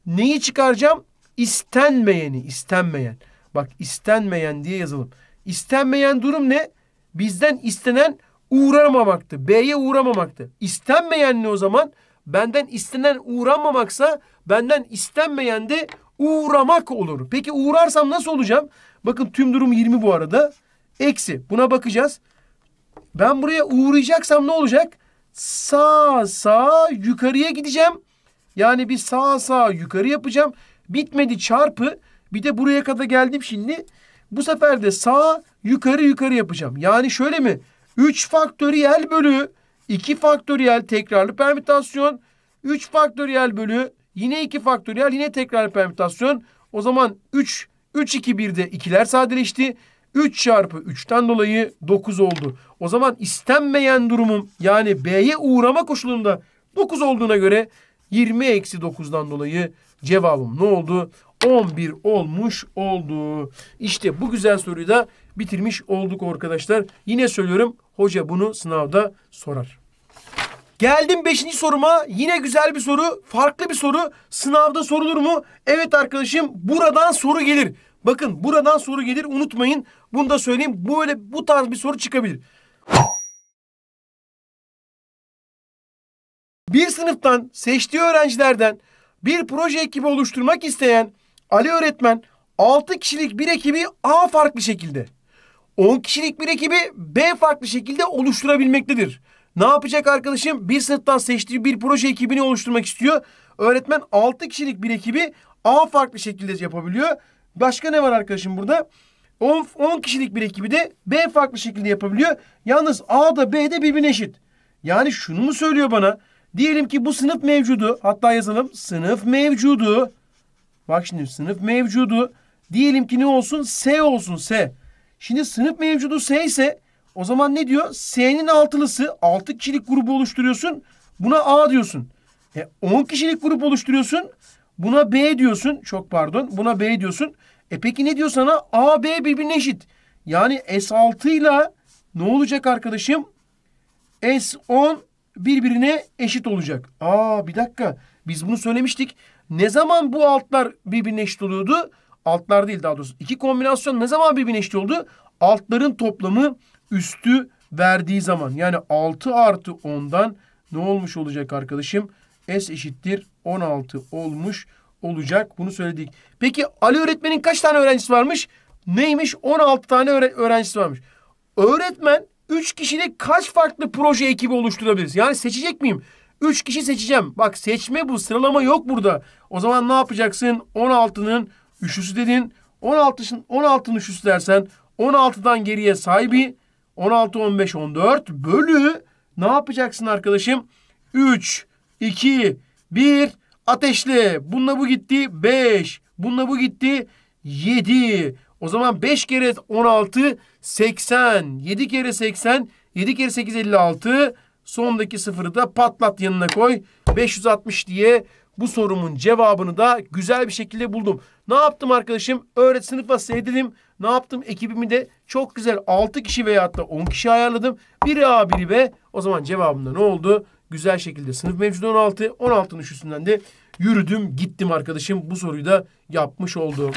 neyi çıkaracağım? İstenmeyeni, istenmeyen. Bak istenmeyen diye yazalım. İstenmeyen durum ne? Bizden istenen uğramamaktı. B'ye uğramamaktı. İstenmeyen ne o zaman? Benden istenen uğramamaksa benden istenmeyen de uğramak olur. Peki uğrarsam nasıl olacağım? Bakın tüm durum 20 bu arada. Eksi. Buna bakacağız. Ben buraya uğrayacaksam ne olacak? sağ sağ yukarıya gideceğim. Yani bir sağ sağ yukarı yapacağım. Bitmedi çarpı. Bir de buraya kadar geldim şimdi. Bu sefer de sağ yukarı yukarı yapacağım. Yani şöyle mi? 3 faktöriyel bölü 2 faktöriyel tekrarlı permütasyon. 3 faktöriyel bölü yine 2 faktöriyel yine tekrarlı permütasyon. O zaman 3 3 2 1'de ikiler sadeleşti. 3 çarpı 3'ten dolayı 9 oldu. O zaman istenmeyen durumum yani B'ye uğrama koşulunda 9 olduğuna göre 20 eksi 9'dan dolayı cevabım ne oldu? 11 olmuş oldu. İşte bu güzel soruyu da bitirmiş olduk arkadaşlar. Yine söylüyorum hoca bunu sınavda sorar. Geldim beşinci soruma. Yine güzel bir soru. Farklı bir soru. Sınavda sorulur mu? Evet arkadaşım buradan soru gelir. Bakın buradan soru gelir unutmayın. Bunu da söyleyeyim. Böyle bu tarz bir soru çıkabilir. Bir sınıftan seçtiği öğrencilerden bir proje ekibi oluşturmak isteyen Ali öğretmen 6 kişilik bir ekibi A farklı şekilde, 10 kişilik bir ekibi B farklı şekilde oluşturabilmektedir. Ne yapacak arkadaşım? Bir sınıftan seçtiği bir proje ekibini oluşturmak istiyor. Öğretmen 6 kişilik bir ekibi A farklı şekilde yapabiliyor. Başka ne var arkadaşım burada? 10, kişilik bir ekibi de B farklı şekilde yapabiliyor. Yalnız A da B de birbirine eşit. Yani şunu mu söylüyor bana? Diyelim ki bu sınıf mevcudu. Hatta yazalım. Sınıf mevcudu. Bak şimdi sınıf mevcudu. Diyelim ki ne olsun? S olsun S. Şimdi sınıf mevcudu S ise o zaman ne diyor? S'nin altılısı. 6 kişilik grubu oluşturuyorsun. Buna A diyorsun. E, 10 kişilik grup oluşturuyorsun. Buna B diyorsun. Çok pardon. Buna B diyorsun. E peki ne diyor sana? A, B birbirine eşit. Yani S6 ile ne olacak arkadaşım? S10 birbirine eşit olacak. Aa bir dakika. Biz bunu söylemiştik. Ne zaman bu altlar birbirine eşit oluyordu? Altlar değil daha doğrusu. İki kombinasyon ne zaman birbirine eşit oldu? Altların toplamı üstü verdiği zaman. Yani 6 artı 10'dan ne olmuş olacak arkadaşım? S eşittir 16 olmuş olacak. Bunu söyledik. Peki Ali öğretmenin kaç tane öğrencisi varmış? Neymiş? 16 tane öğre öğrencisi varmış. Öğretmen üç kişilik kaç farklı proje ekibi oluşturabiliriz? Yani seçecek miyim? Üç kişi seçeceğim. Bak seçme bu. Sıralama yok burada. O zaman ne yapacaksın? 16'nın üçüsü dedin. 16'ın 16'nın üçüsü dersen 16'dan geriye sahibi 16, 15, 14 bölü ne yapacaksın arkadaşım? 3, 2, 1 ateşle. Bununla bu gitti 5. Bununla bu gitti 7. O zaman 5 kere 16 80. 7 kere 80 7 kere 8 56. Sondaki sıfırı da patlat yanına koy. 560 diye bu sorumun cevabını da güzel bir şekilde buldum. Ne yaptım arkadaşım? Öğret sınıfa sevdilim. Ne yaptım? Ekibimi de çok güzel 6 kişi veyahut da 10 kişi ayarladım. Biri A biri B. O zaman da ne oldu? güzel şekilde sınıf mevcudu 16. 16'nın üstünden de yürüdüm gittim arkadaşım. Bu soruyu da yapmış oldum.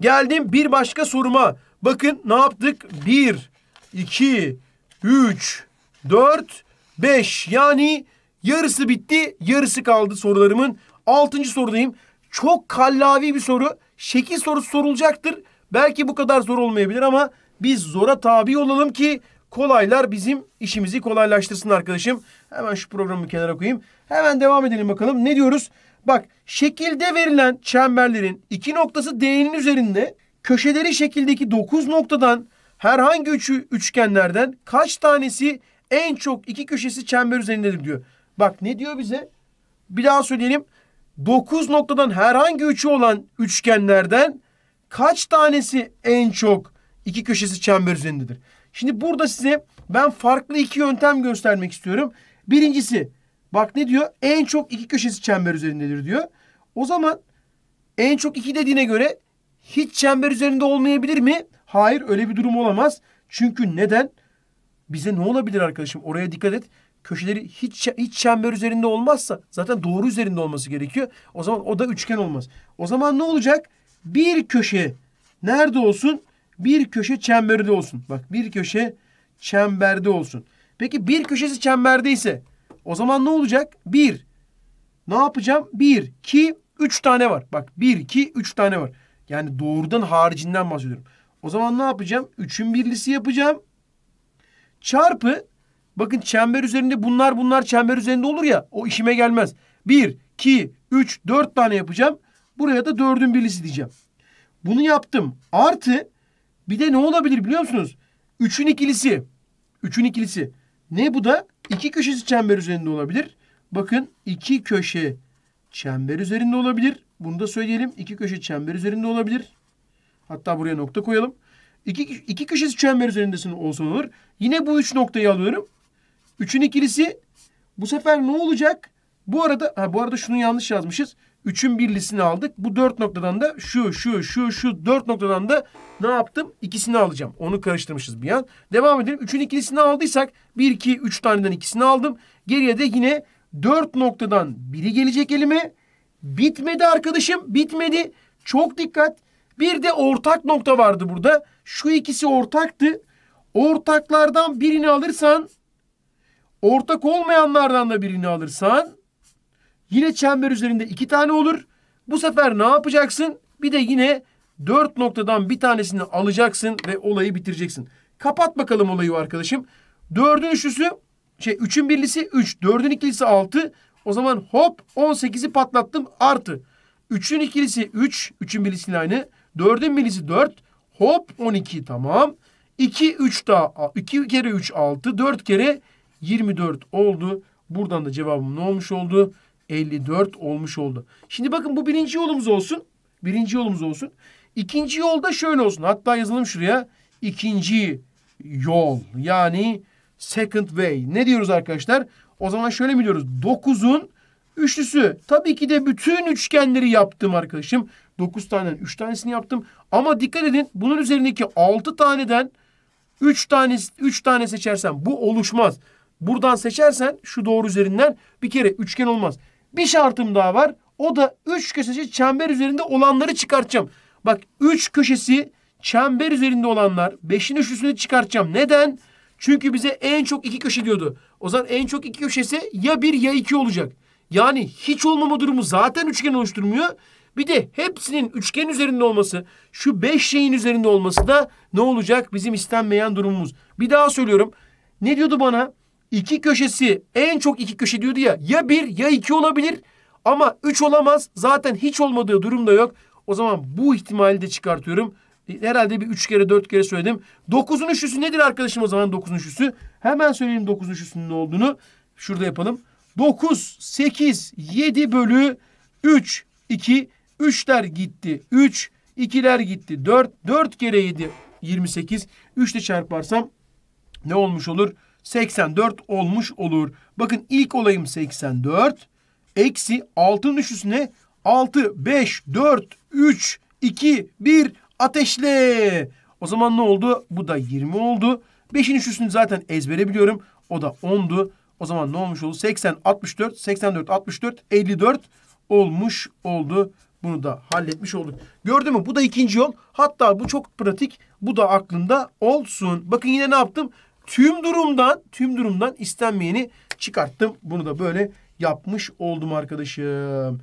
Geldim bir başka soruma. Bakın ne yaptık? 1, 2, 3, 4, 5. Yani yarısı bitti, yarısı kaldı sorularımın. Altıncı sorudayım. Çok kallavi bir soru. Şekil sorusu sorulacaktır. Belki bu kadar zor olmayabilir ama biz zora tabi olalım ki kolaylar bizim işimizi kolaylaştırsın arkadaşım. Hemen şu programı kenara koyayım. Hemen devam edelim bakalım. Ne diyoruz? Bak şekilde verilen çemberlerin iki noktası D'nin üzerinde köşeleri şekildeki dokuz noktadan herhangi üçü üçgenlerden kaç tanesi en çok iki köşesi çember üzerindedir diyor. Bak ne diyor bize? Bir daha söyleyelim. Dokuz noktadan herhangi üçü olan üçgenlerden kaç tanesi en çok iki köşesi çember üzerindedir? Şimdi burada size ben farklı iki yöntem göstermek istiyorum. Birincisi bak ne diyor? En çok iki köşesi çember üzerindedir diyor. O zaman en çok iki dediğine göre hiç çember üzerinde olmayabilir mi? Hayır öyle bir durum olamaz. Çünkü neden? Bize ne olabilir arkadaşım? Oraya dikkat et. Köşeleri hiç, hiç çember üzerinde olmazsa zaten doğru üzerinde olması gerekiyor. O zaman o da üçgen olmaz. O zaman ne olacak? Bir köşe nerede olsun? Bir köşe çemberde olsun. Bak bir köşe çemberde olsun. Peki bir köşesi çemberdeyse o zaman ne olacak? Bir. Ne yapacağım? Bir, iki, üç tane var. Bak bir, iki, üç tane var. Yani doğrudan haricinden bahsediyorum. O zaman ne yapacağım? Üçün birlisi yapacağım. Çarpı bakın çember üzerinde bunlar bunlar çember üzerinde olur ya o işime gelmez. Bir, iki, üç, dört tane yapacağım. Buraya da dördün birlisi diyeceğim. Bunu yaptım. Artı bir de ne olabilir biliyor musunuz? Üçün ikilisi. Üçün ikilisi. Ne bu da? İki köşesi çember üzerinde olabilir. Bakın iki köşe çember üzerinde olabilir. Bunu da söyleyelim. İki köşe çember üzerinde olabilir. Hatta buraya nokta koyalım. İki, iki köşesi çember üzerindesin olsun olur. Yine bu üç noktayı alıyorum. Üçün ikilisi. Bu sefer ne olacak? Bu arada ha, bu arada şunu yanlış yazmışız. 3'ün birlisini aldık. Bu dört noktadan da şu, şu, şu, şu dört noktadan da ne yaptım? İkisini alacağım. Onu karıştırmışız bir an. Devam edelim. Üçün ikilisini aldıysak bir, iki, üç taneden ikisini aldım. Geriye de yine dört noktadan biri gelecek elime. Bitmedi arkadaşım. Bitmedi. Çok dikkat. Bir de ortak nokta vardı burada. Şu ikisi ortaktı. Ortaklardan birini alırsan ortak olmayanlardan da birini alırsan Yine çember üzerinde iki tane olur. Bu sefer ne yapacaksın? Bir de yine dört noktadan bir tanesini alacaksın ve olayı bitireceksin. Kapat bakalım olayı arkadaşım. Dördün üçlüsü şey üçün birlisi üç. Dördün ikilisi altı. O zaman hop on sekizi patlattım artı. Üçün ikilisi üç. Üçün birlisiyle aynı. Dördün birlisi dört. Hop on iki tamam. İki üç daha. iki kere üç altı. Dört kere yirmi dört oldu. Buradan da cevabım ne olmuş oldu? 54 olmuş oldu. Şimdi bakın bu birinci yolumuz olsun. Birinci yolumuz olsun. İkinci yol da şöyle olsun. Hatta yazalım şuraya. İkinci yol. Yani second way. Ne diyoruz arkadaşlar? O zaman şöyle mi diyoruz? 9'un üçlüsü. Tabii ki de bütün üçgenleri yaptım arkadaşım. 9 taneden 3 tanesini yaptım. Ama dikkat edin bunun üzerindeki 6 taneden 3 tane 3 tane seçersen bu oluşmaz. Buradan seçersen şu doğru üzerinden bir kere üçgen olmaz. Bir şartım daha var. O da üç köşesi çember üzerinde olanları çıkartacağım. Bak üç köşesi çember üzerinde olanlar beşin üçlüsünü çıkartacağım. Neden? Çünkü bize en çok iki köşe diyordu. O zaman en çok iki köşesi ya bir ya iki olacak. Yani hiç olmama durumu zaten üçgen oluşturmuyor. Bir de hepsinin üçgen üzerinde olması, şu beş şeyin üzerinde olması da ne olacak? Bizim istenmeyen durumumuz. Bir daha söylüyorum. Ne diyordu bana? iki köşesi en çok iki köşe diyordu ya. Ya bir ya iki olabilir ama üç olamaz. Zaten hiç olmadığı durumda yok. O zaman bu ihtimali de çıkartıyorum. E, herhalde bir üç kere dört kere söyledim. Dokuzun üçlüsü nedir arkadaşım o zaman dokuzun üçlüsü? Hemen söyleyeyim dokuzun üçlüsünün ne olduğunu. Şurada yapalım. Dokuz, sekiz, yedi bölü üç, iki, üçler gitti. Üç, ikiler gitti. Dört, dört kere yedi, yirmi sekiz. Üçle çarparsam ne olmuş olur? 84 olmuş olur. Bakın ilk olayım 84. Eksi 6'nın üstüne 6, 5, 4, 3, 2, 1 ateşle. O zaman ne oldu? Bu da 20 oldu. 5'in üstünü zaten ezbere biliyorum. O da 10'du. O zaman ne olmuş oldu? 80, 64, 84, 64, 54 olmuş oldu. Bunu da halletmiş olduk. Gördün mü? Bu da ikinci yol. Hatta bu çok pratik. Bu da aklında olsun. Bakın yine ne yaptım? tüm durumdan tüm durumdan istenmeyeni çıkarttım. Bunu da böyle yapmış oldum arkadaşım.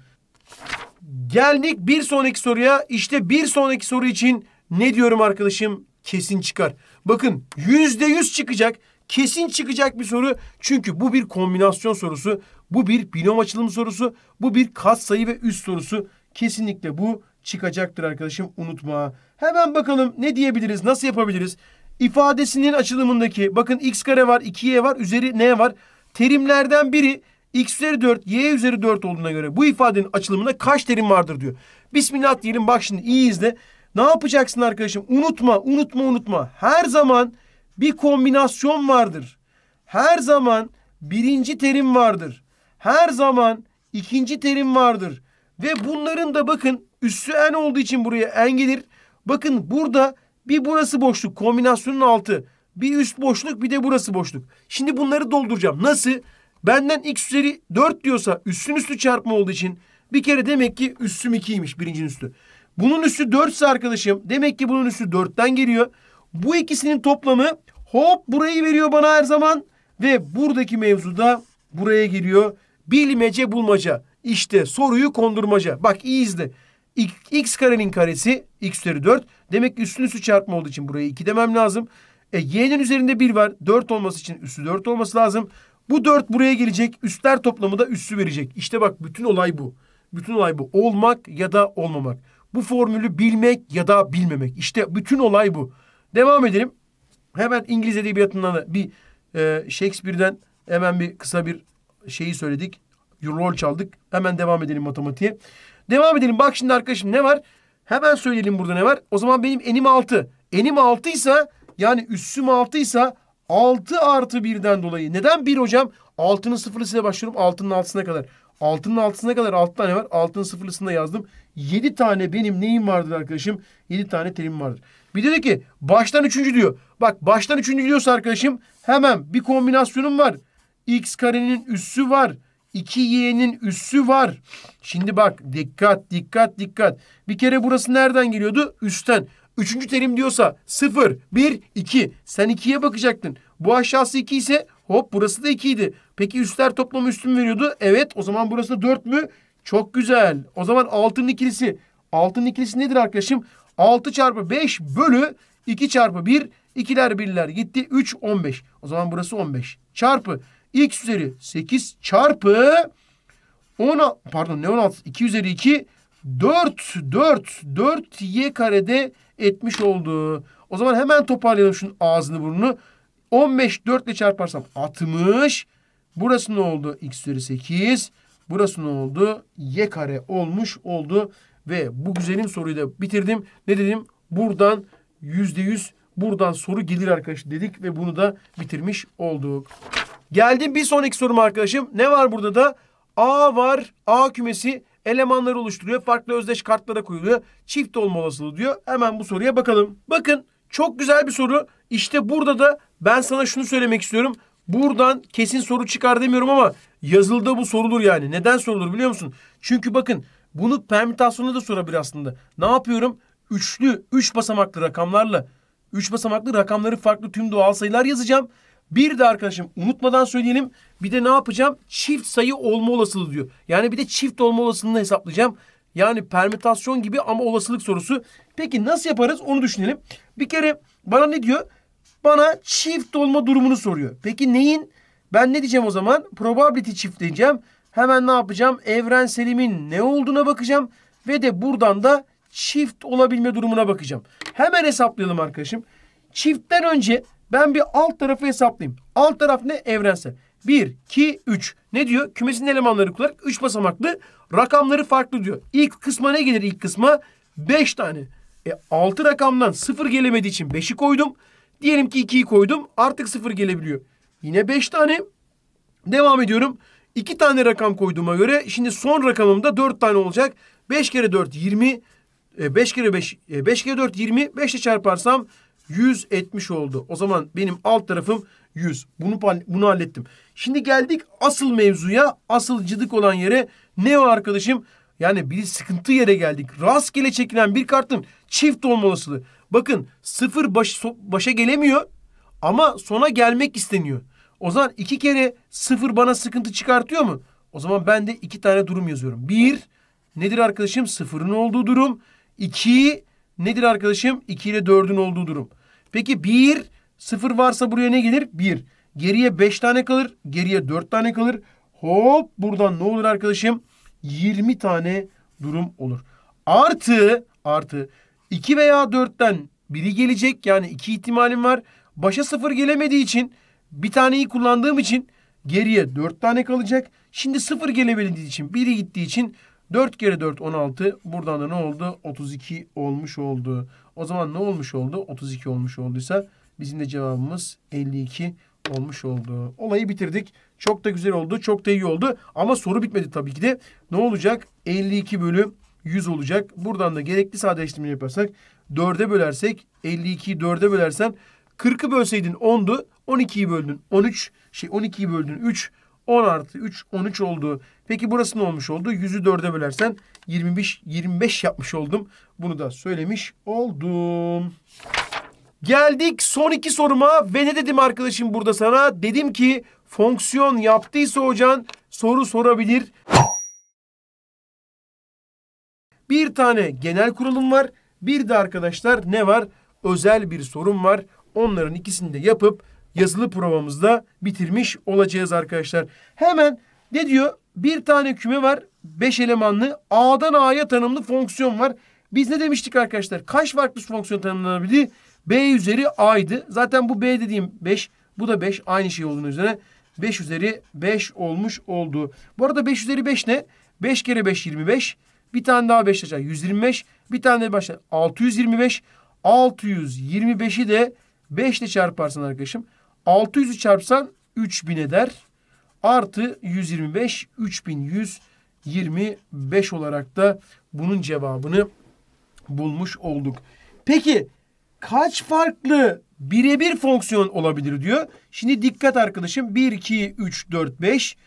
Geldik bir sonraki soruya. İşte bir sonraki soru için ne diyorum arkadaşım? Kesin çıkar. Bakın yüzde yüz çıkacak. Kesin çıkacak bir soru. Çünkü bu bir kombinasyon sorusu. Bu bir binom açılım sorusu. Bu bir kat sayı ve üst sorusu. Kesinlikle bu çıkacaktır arkadaşım unutma. Hemen bakalım ne diyebiliriz, nasıl yapabiliriz? ifadesinin açılımındaki bakın x kare var 2y var üzeri n var. Terimlerden biri x üzeri 4 y üzeri 4 olduğuna göre bu ifadenin açılımında kaç terim vardır diyor. Bismillah diyelim bak şimdi iyi izle. Ne yapacaksın arkadaşım? Unutma unutma unutma. Her zaman bir kombinasyon vardır. Her zaman birinci terim vardır. Her zaman ikinci terim vardır. Ve bunların da bakın üssü n olduğu için buraya en gelir. Bakın burada bir burası boşluk kombinasyonun altı. Bir üst boşluk bir de burası boşluk. Şimdi bunları dolduracağım. Nasıl? Benden x üzeri 4 diyorsa üstün üstü çarpma olduğu için bir kere demek ki üssüm 2'ymiş birincinin üstü. Bunun üstü 4 ise arkadaşım demek ki bunun üstü 4'ten geliyor. Bu ikisinin toplamı hop burayı veriyor bana her zaman ve buradaki mevzuda buraya geliyor. Bilmece bulmaca. İşte soruyu kondurmaca. Bak iyi izle x karenin karesi x üzeri 4. Demek ki üstün üstü çarpma olduğu için buraya 2 demem lazım. E, y'nin üzerinde 1 var. 4 olması için üstü 4 olması lazım. Bu 4 buraya gelecek. Üstler toplamı da üstü verecek. İşte bak bütün olay bu. Bütün olay bu. Olmak ya da olmamak. Bu formülü bilmek ya da bilmemek. İşte bütün olay bu. Devam edelim. Hemen İngiliz edebiyatından da bir e, Shakespeare'den hemen bir kısa bir şeyi söyledik. Rol çaldık. Hemen devam edelim matematiğe. Devam edelim. Bak şimdi arkadaşım ne var? Hemen söyleyelim burada ne var? O zaman benim enim 6. Enim 6 ise yani üssüm 6 ise 6 artı 1'den dolayı. Neden 1 hocam? 6'nın sıfırlısıyla başlıyorum. 6'nın altısına kadar. 6'nın altısına kadar 6 tane var. 6'nın sıfırlısında yazdım. 7 tane benim neyim vardır arkadaşım? 7 tane terim vardır. Bir dedi ki baştan 3. diyor. Bak baştan 3. diyorsa arkadaşım hemen bir kombinasyonum var. X karenin üssü var. İki y'nin üssü var. Şimdi bak dikkat dikkat dikkat. Bir kere burası nereden geliyordu? Üstten. Üçüncü terim diyorsa sıfır bir iki. Sen ikiye bakacaktın. Bu aşağısı iki ise hop burası da ikiydi. Peki üstler toplamı üstüm veriyordu. Evet o zaman burası dört mü? Çok güzel. O zaman 6'nın ikilisi. 6'nın ikilisi nedir arkadaşım? Altı çarpı beş bölü iki çarpı bir. İkiler birler gitti. Üç on beş. O zaman burası on beş Çarpı x üzeri 8 çarpı 10 pardon ne 16 2 üzeri 2 4 4 4 y karede etmiş oldu. O zaman hemen toparlayalım şunun ağzını burnunu. 15 4 ile çarparsam 60. Burası ne oldu? x üzeri 8. Burası ne oldu? y kare olmuş oldu. Ve bu güzelim soruyu da bitirdim. Ne dedim? Buradan %100 buradan soru gelir arkadaşlar dedik ve bunu da bitirmiş olduk. Geldim bir sonraki sorum arkadaşım. Ne var burada da? A var. A kümesi elemanları oluşturuyor. Farklı özdeş kartlara koyuluyor. Çift olma olasılığı diyor. Hemen bu soruya bakalım. Bakın çok güzel bir soru. İşte burada da ben sana şunu söylemek istiyorum. Buradan kesin soru çıkar demiyorum ama yazılıda bu sorulur yani. Neden sorulur biliyor musun? Çünkü bakın bunu permütasyonu da sorabilir aslında. Ne yapıyorum? Üçlü, üç basamaklı rakamlarla, üç basamaklı rakamları farklı tüm doğal sayılar yazacağım. Bir de arkadaşım unutmadan söyleyelim. Bir de ne yapacağım? Çift sayı olma olasılığı diyor. Yani bir de çift olma olasılığını hesaplayacağım. Yani permütasyon gibi ama olasılık sorusu. Peki nasıl yaparız onu düşünelim. Bir kere bana ne diyor? Bana çift olma durumunu soruyor. Peki neyin? Ben ne diyeceğim o zaman? Probability çift diyeceğim. Hemen ne yapacağım? Evrenselimin ne olduğuna bakacağım. Ve de buradan da çift olabilme durumuna bakacağım. Hemen hesaplayalım arkadaşım. Çiftten önce ben bir alt tarafı hesaplayayım. Alt taraf ne? Evrensel. 1, 2, 3. Ne diyor? Kümesin elemanları kullanarak 3 basamaklı rakamları farklı diyor. İlk kısma ne gelir ilk kısma? 5 tane. E 6 rakamdan 0 gelemediği için 5'i koydum. Diyelim ki 2'yi koydum. Artık 0 gelebiliyor. Yine 5 tane. Devam ediyorum. 2 tane rakam koyduğuma göre şimdi son rakamımda 4 tane olacak. 5 kere 4 20. 5 kere 5 5 e, kere 4 20. 5 ile çarparsam 170 oldu. O zaman benim alt tarafım 100. Bunu, bunu hallettim. Şimdi geldik asıl mevzuya, asıl cıdık olan yere. Ne o arkadaşım? Yani bir sıkıntı yere geldik. Rastgele çekilen bir kartın çift olma olasılığı. Bakın sıfır baş, so, başa gelemiyor ama sona gelmek isteniyor. O zaman iki kere sıfır bana sıkıntı çıkartıyor mu? O zaman ben de iki tane durum yazıyorum. Bir nedir arkadaşım? Sıfırın olduğu durum. İki nedir arkadaşım? İki ile dördün olduğu durum. Peki 1 0 varsa buraya ne gelir? 1. Geriye 5 tane kalır. Geriye 4 tane kalır. Hop buradan ne olur arkadaşım? 20 tane durum olur. Artı artı 2 veya 4'ten biri gelecek. Yani 2 ihtimalim var. Başa 0 gelemediği için bir taneyi kullandığım için geriye 4 tane kalacak. Şimdi 0 gelemediği için biri gittiği için 4 kere 4 16. Buradan da ne oldu? 32 olmuş oldu. O zaman ne olmuş oldu? 32 olmuş olduysa bizim de cevabımız 52 olmuş oldu. Olayı bitirdik. Çok da güzel oldu. Çok da iyi oldu. Ama soru bitmedi tabii ki de. Ne olacak? 52 bölü 100 olacak. Buradan da gerekli sadeleştirme yaparsak 4'e bölersek 52'yi 4'e bölersen 40'ı bölseydin 10'du. 12'yi böldün 13. Şey 12'yi böldün 3. 10 artı 3 13 oldu. Peki burası ne olmuş oldu? 100'ü 4'e bölersen 25, 25 yapmış oldum. Bunu da söylemiş oldum. Geldik son iki soruma ve ne dedim arkadaşım burada sana? Dedim ki fonksiyon yaptıysa hocan soru sorabilir. Bir tane genel kuralım var. Bir de arkadaşlar ne var? Özel bir sorum var. Onların ikisini de yapıp yazılı provamızda bitirmiş olacağız arkadaşlar. Hemen ne diyor? Bir tane küme var. Beş elemanlı A'dan A'ya tanımlı fonksiyon var. Biz ne demiştik arkadaşlar? Kaç farklı fonksiyon tanımlanabilir? B üzeri A'ydı. Zaten bu B dediğim 5. Bu da 5. Aynı şey olduğunu üzere 5 üzeri 5 olmuş oldu. Bu arada 5 üzeri 5 ne? 5 kere 5 25. Bir tane daha 5 açar. 125. Bir tane daha başlar. 625. 625'i de 5 ile çarparsan arkadaşım. 600'ü çarpsan 3000 eder. Artı 125 3125 olarak da bunun cevabını bulmuş olduk. Peki kaç farklı birebir fonksiyon olabilir diyor. Şimdi dikkat arkadaşım 1 2 3 4 5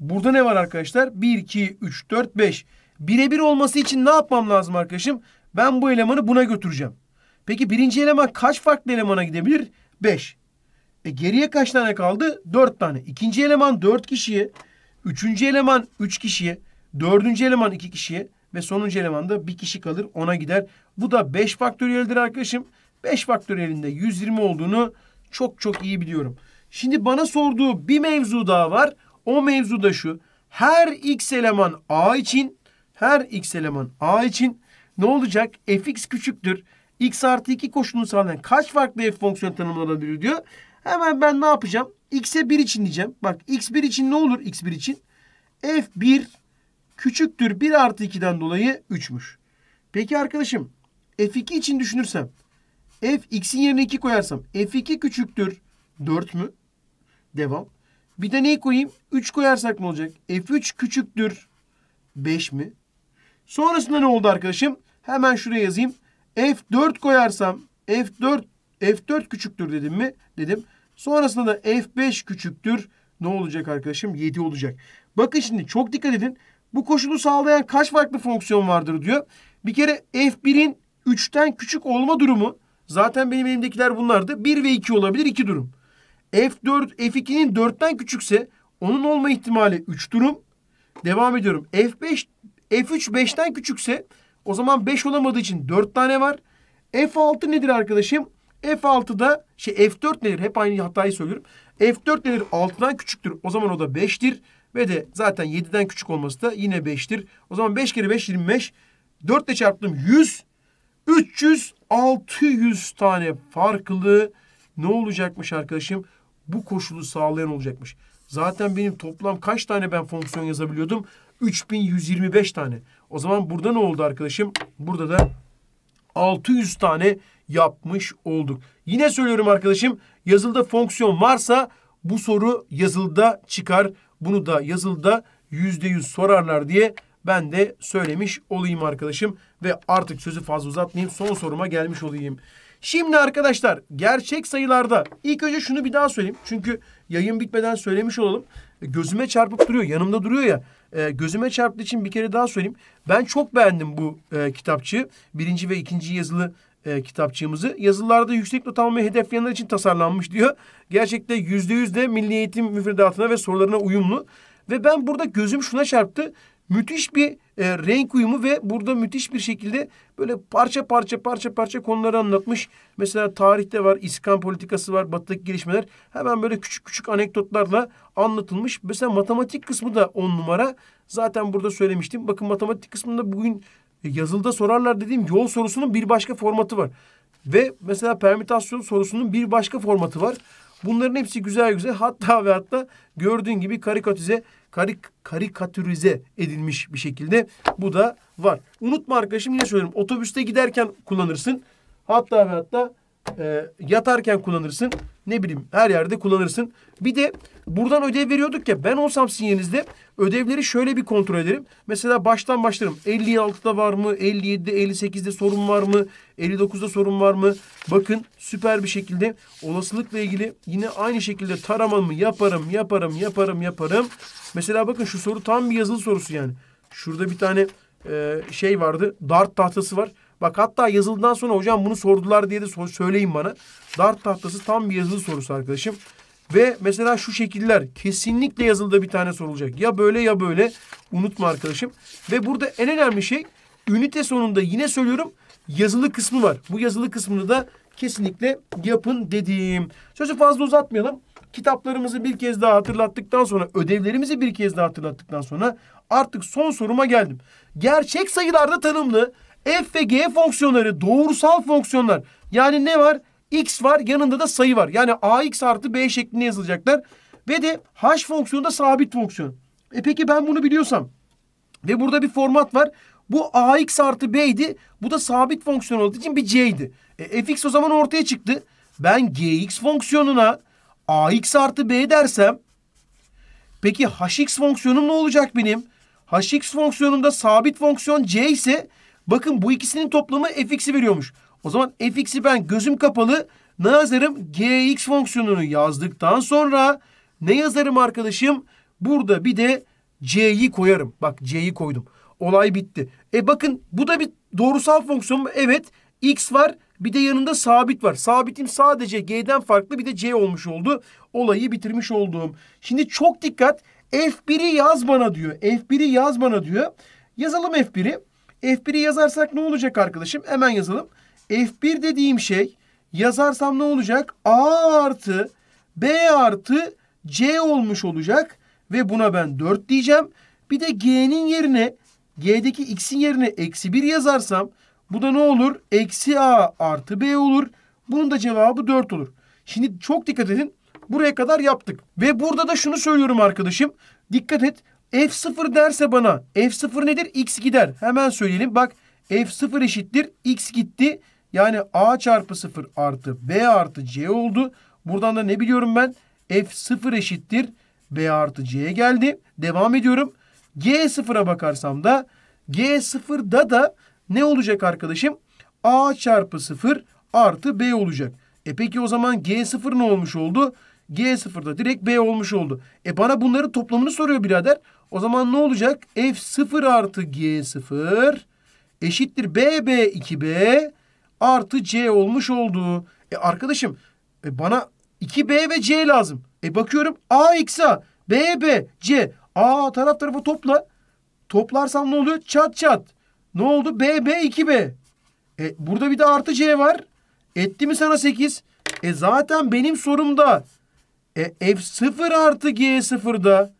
Burada ne var arkadaşlar? 1 2 3 4 5 Birebir olması için ne yapmam lazım arkadaşım? Ben bu elemanı buna götüreceğim. Peki birinci eleman kaç farklı elemana gidebilir? 5. E geriye kaç tane kaldı? Dört tane. İkinci eleman dört kişiye. Üçüncü eleman üç kişiye. Dördüncü eleman iki kişiye. Ve sonuncu elemanda bir kişi kalır ona gider. Bu da beş faktöriyeldir arkadaşım. Beş faktöriyelinde 120 olduğunu çok çok iyi biliyorum. Şimdi bana sorduğu bir mevzu daha var. O mevzu da şu. Her x eleman a için her x eleman a için ne olacak? fx küçüktür. x artı 2 koşulunu sağlayan kaç farklı f fonksiyonu tanımlanabilir diyor. Hemen ben ne yapacağım? X'e 1 için diyeceğim. Bak X1 için ne olur X1 için? F1 küçüktür 1 artı 2'den dolayı 3'müş. Peki arkadaşım F2 için düşünürsem F X'in yerine 2 koyarsam F2 küçüktür 4 mü? Devam. Bir de neyi koyayım? 3 koyarsak ne olacak? F3 küçüktür 5 mi? Sonrasında ne oldu arkadaşım? Hemen şuraya yazayım. F4 koyarsam F4 F4 küçüktür dedim mi? Dedim. Sonrasında da F5 küçüktür. Ne olacak arkadaşım? 7 olacak. Bakın şimdi çok dikkat edin. Bu koşulu sağlayan kaç farklı fonksiyon vardır diyor. Bir kere F1'in 3'ten küçük olma durumu zaten benim elimdekiler bunlardı. 1 ve 2 olabilir 2 durum. F4, F2'nin 4'ten küçükse onun olma ihtimali 3 durum. Devam ediyorum. F5, F3 5'ten küçükse o zaman 5 olamadığı için 4 tane var. F6 nedir arkadaşım? F6'da şey F4 nedir? Hep aynı hatayı söylüyorum. F4 nedir? 6'dan küçüktür. O zaman o da 5'tir. Ve de zaten 7'den küçük olması da yine 5'tir. O zaman 5 kere 5 25. 4 ile çarptım 100. 300 600 tane farklı ne olacakmış arkadaşım? Bu koşulu sağlayan olacakmış. Zaten benim toplam kaç tane ben fonksiyon yazabiliyordum? 3125 tane. O zaman burada ne oldu arkadaşım? Burada da 600 tane yapmış olduk. Yine söylüyorum arkadaşım yazılıda fonksiyon varsa bu soru yazılıda çıkar. Bunu da yazılıda yüzde yüz sorarlar diye ben de söylemiş olayım arkadaşım. Ve artık sözü fazla uzatmayayım. Son soruma gelmiş olayım. Şimdi arkadaşlar gerçek sayılarda ilk önce şunu bir daha söyleyeyim. Çünkü yayın bitmeden söylemiş olalım. Gözüme çarpıp duruyor. Yanımda duruyor ya. E, gözüme çarptığı için bir kere daha söyleyeyim. Ben çok beğendim bu e, kitapçı. Birinci ve ikinci yazılı e, kitapçığımızı. Yazılarda yüksek not almayı hedefleyenler için tasarlanmış diyor. Gerçekte yüzde yüz de milli eğitim müfredatına ve sorularına uyumlu. Ve ben burada gözüm şuna çarptı. Müthiş bir e, renk uyumu ve burada müthiş bir şekilde böyle parça parça parça parça konuları anlatmış. Mesela tarihte var, iskan politikası var, batıdaki gelişmeler. Hemen böyle küçük küçük anekdotlarla anlatılmış. Mesela matematik kısmı da on numara. Zaten burada söylemiştim. Bakın matematik kısmında bugün e, yazılıda sorarlar dediğim yol sorusunun bir başka formatı var. Ve mesela permütasyon sorusunun bir başka formatı var. Bunların hepsi güzel güzel hatta ve hatta gördüğün gibi karikatüze karik, karikatürize edilmiş bir şekilde bu da var. Unutma arkadaşım yine söylüyorum otobüste giderken kullanırsın. Hatta ve hatta e, yatarken kullanırsın. Ne bileyim her yerde kullanırsın. Bir de Buradan ödev veriyorduk ya ben olsam sinyenizde ödevleri şöyle bir kontrol ederim. Mesela baştan başlarım. 56'da var mı? 57'de, 58'de sorun var mı? 59'da sorun var mı? Bakın süper bir şekilde olasılıkla ilgili yine aynı şekilde taramamı yaparım, yaparım, yaparım, yaparım. Mesela bakın şu soru tam bir yazılı sorusu yani. Şurada bir tane e, şey vardı. Dart tahtası var. Bak hatta yazılıdan sonra hocam bunu sordular diye de söyleyin bana. Dart tahtası tam bir yazılı sorusu arkadaşım. Ve mesela şu şekiller kesinlikle yazılıda bir tane sorulacak. Ya böyle ya böyle unutma arkadaşım. Ve burada en önemli şey ünite sonunda yine söylüyorum yazılı kısmı var. Bu yazılı kısmını da kesinlikle yapın dediğim. Sözü fazla uzatmayalım. Kitaplarımızı bir kez daha hatırlattıktan sonra, ödevlerimizi bir kez daha hatırlattıktan sonra artık son soruma geldim. Gerçek sayılarda tanımlı f ve g fonksiyonları doğrusal fonksiyonlar. Yani ne var? x var yanında da sayı var. Yani ax artı b şeklinde yazılacaklar. Ve de h fonksiyonu da sabit fonksiyon. E peki ben bunu biliyorsam ve burada bir format var. Bu ax artı b idi. Bu da sabit fonksiyon olduğu için bir c idi. E, fx o zaman ortaya çıktı. Ben gx fonksiyonuna ax artı b dersem peki hx fonksiyonum ne olacak benim? hx fonksiyonumda sabit fonksiyon c ise bakın bu ikisinin toplamı fx'i veriyormuş. O zaman fx'i ben gözüm kapalı ne yazarım? gx fonksiyonunu yazdıktan sonra ne yazarım arkadaşım? Burada bir de c'yi koyarım. Bak c'yi koydum. Olay bitti. E bakın bu da bir doğrusal fonksiyon mu? Evet. x var. Bir de yanında sabit var. Sabitim sadece G'den farklı bir de C olmuş oldu. Olayı bitirmiş oldum. Şimdi çok dikkat. F1'i yaz bana diyor. F1'i yaz bana diyor. Yazalım F1'i. F1'i yazarsak ne olacak arkadaşım? Hemen yazalım. F1 dediğim şey yazarsam ne olacak? A artı B artı C olmuş olacak. Ve buna ben 4 diyeceğim. Bir de G'nin yerine G'deki X'in yerine eksi 1 yazarsam bu da ne olur? Eksi A artı B olur. Bunun da cevabı 4 olur. Şimdi çok dikkat edin. Buraya kadar yaptık. Ve burada da şunu söylüyorum arkadaşım. Dikkat et. F0 derse bana. F0 nedir? X gider. Hemen söyleyelim. Bak F0 eşittir. X gitti. Yani A çarpı 0 artı B artı C oldu. Buradan da ne biliyorum ben? F0 eşittir. B artı C'ye geldi. Devam ediyorum. G0'a bakarsam da G0'da da ne olacak arkadaşım? A çarpı 0 artı B olacak. E peki o zaman G0 ne olmuş oldu? G0'da direkt B olmuş oldu. E bana bunların toplamını soruyor birader. O zaman ne olacak? F0 artı G0 eşittir b b 2 b artı C olmuş olduğu E arkadaşım e bana 2B ve C lazım. E bakıyorum A eksi A. B, B, C. A taraf tarafı topla. Toplarsam ne oluyor? Çat çat. Ne oldu? B, B, 2B. E burada bir de artı C var. Etti mi sana 8? E zaten benim sorumda. E F0 artı G0'da.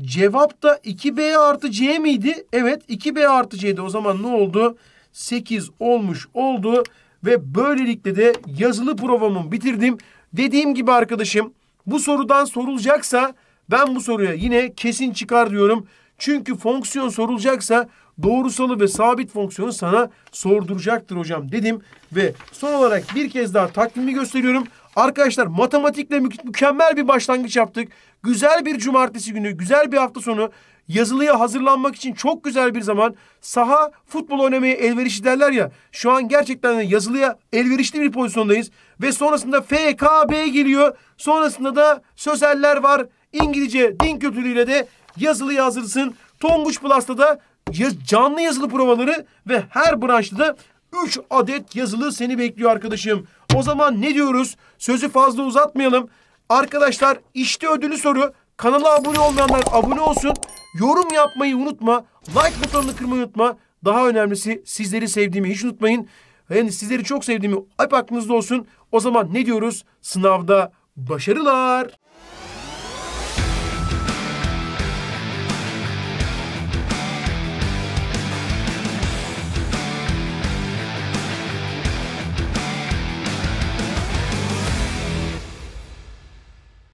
Cevap da 2B artı C miydi? Evet 2B artı C'di. O zaman ne oldu? 8 olmuş oldu. Ve böylelikle de yazılı provamı bitirdim. Dediğim gibi arkadaşım bu sorudan sorulacaksa ben bu soruya yine kesin çıkar diyorum. Çünkü fonksiyon sorulacaksa doğrusalı ve sabit fonksiyonu sana sorduracaktır hocam dedim. Ve son olarak bir kez daha takvimi gösteriyorum. Arkadaşlar matematikle mükemmel bir başlangıç yaptık. Güzel bir cumartesi günü, güzel bir hafta sonu yazılıya hazırlanmak için çok güzel bir zaman. Saha futbol oynamaya elverişli derler ya. Şu an gerçekten yazılıya elverişli bir pozisyondayız. Ve sonrasında FKB geliyor. Sonrasında da sözeller var. İngilizce din kültürüyle de yazılıya hazırsın. Tonguç Plus'ta da canlı yazılı provaları ve her branşta da 3 adet yazılı seni bekliyor arkadaşım. O zaman ne diyoruz? Sözü fazla uzatmayalım. Arkadaşlar işte ödülü soru. Kanala abone olmayanlar abone olsun. Yorum yapmayı unutma. Like butonunu kırmayı unutma. Daha önemlisi sizleri sevdiğimi hiç unutmayın. Yani sizleri çok sevdiğimi hep aklınızda olsun. O zaman ne diyoruz? Sınavda başarılar.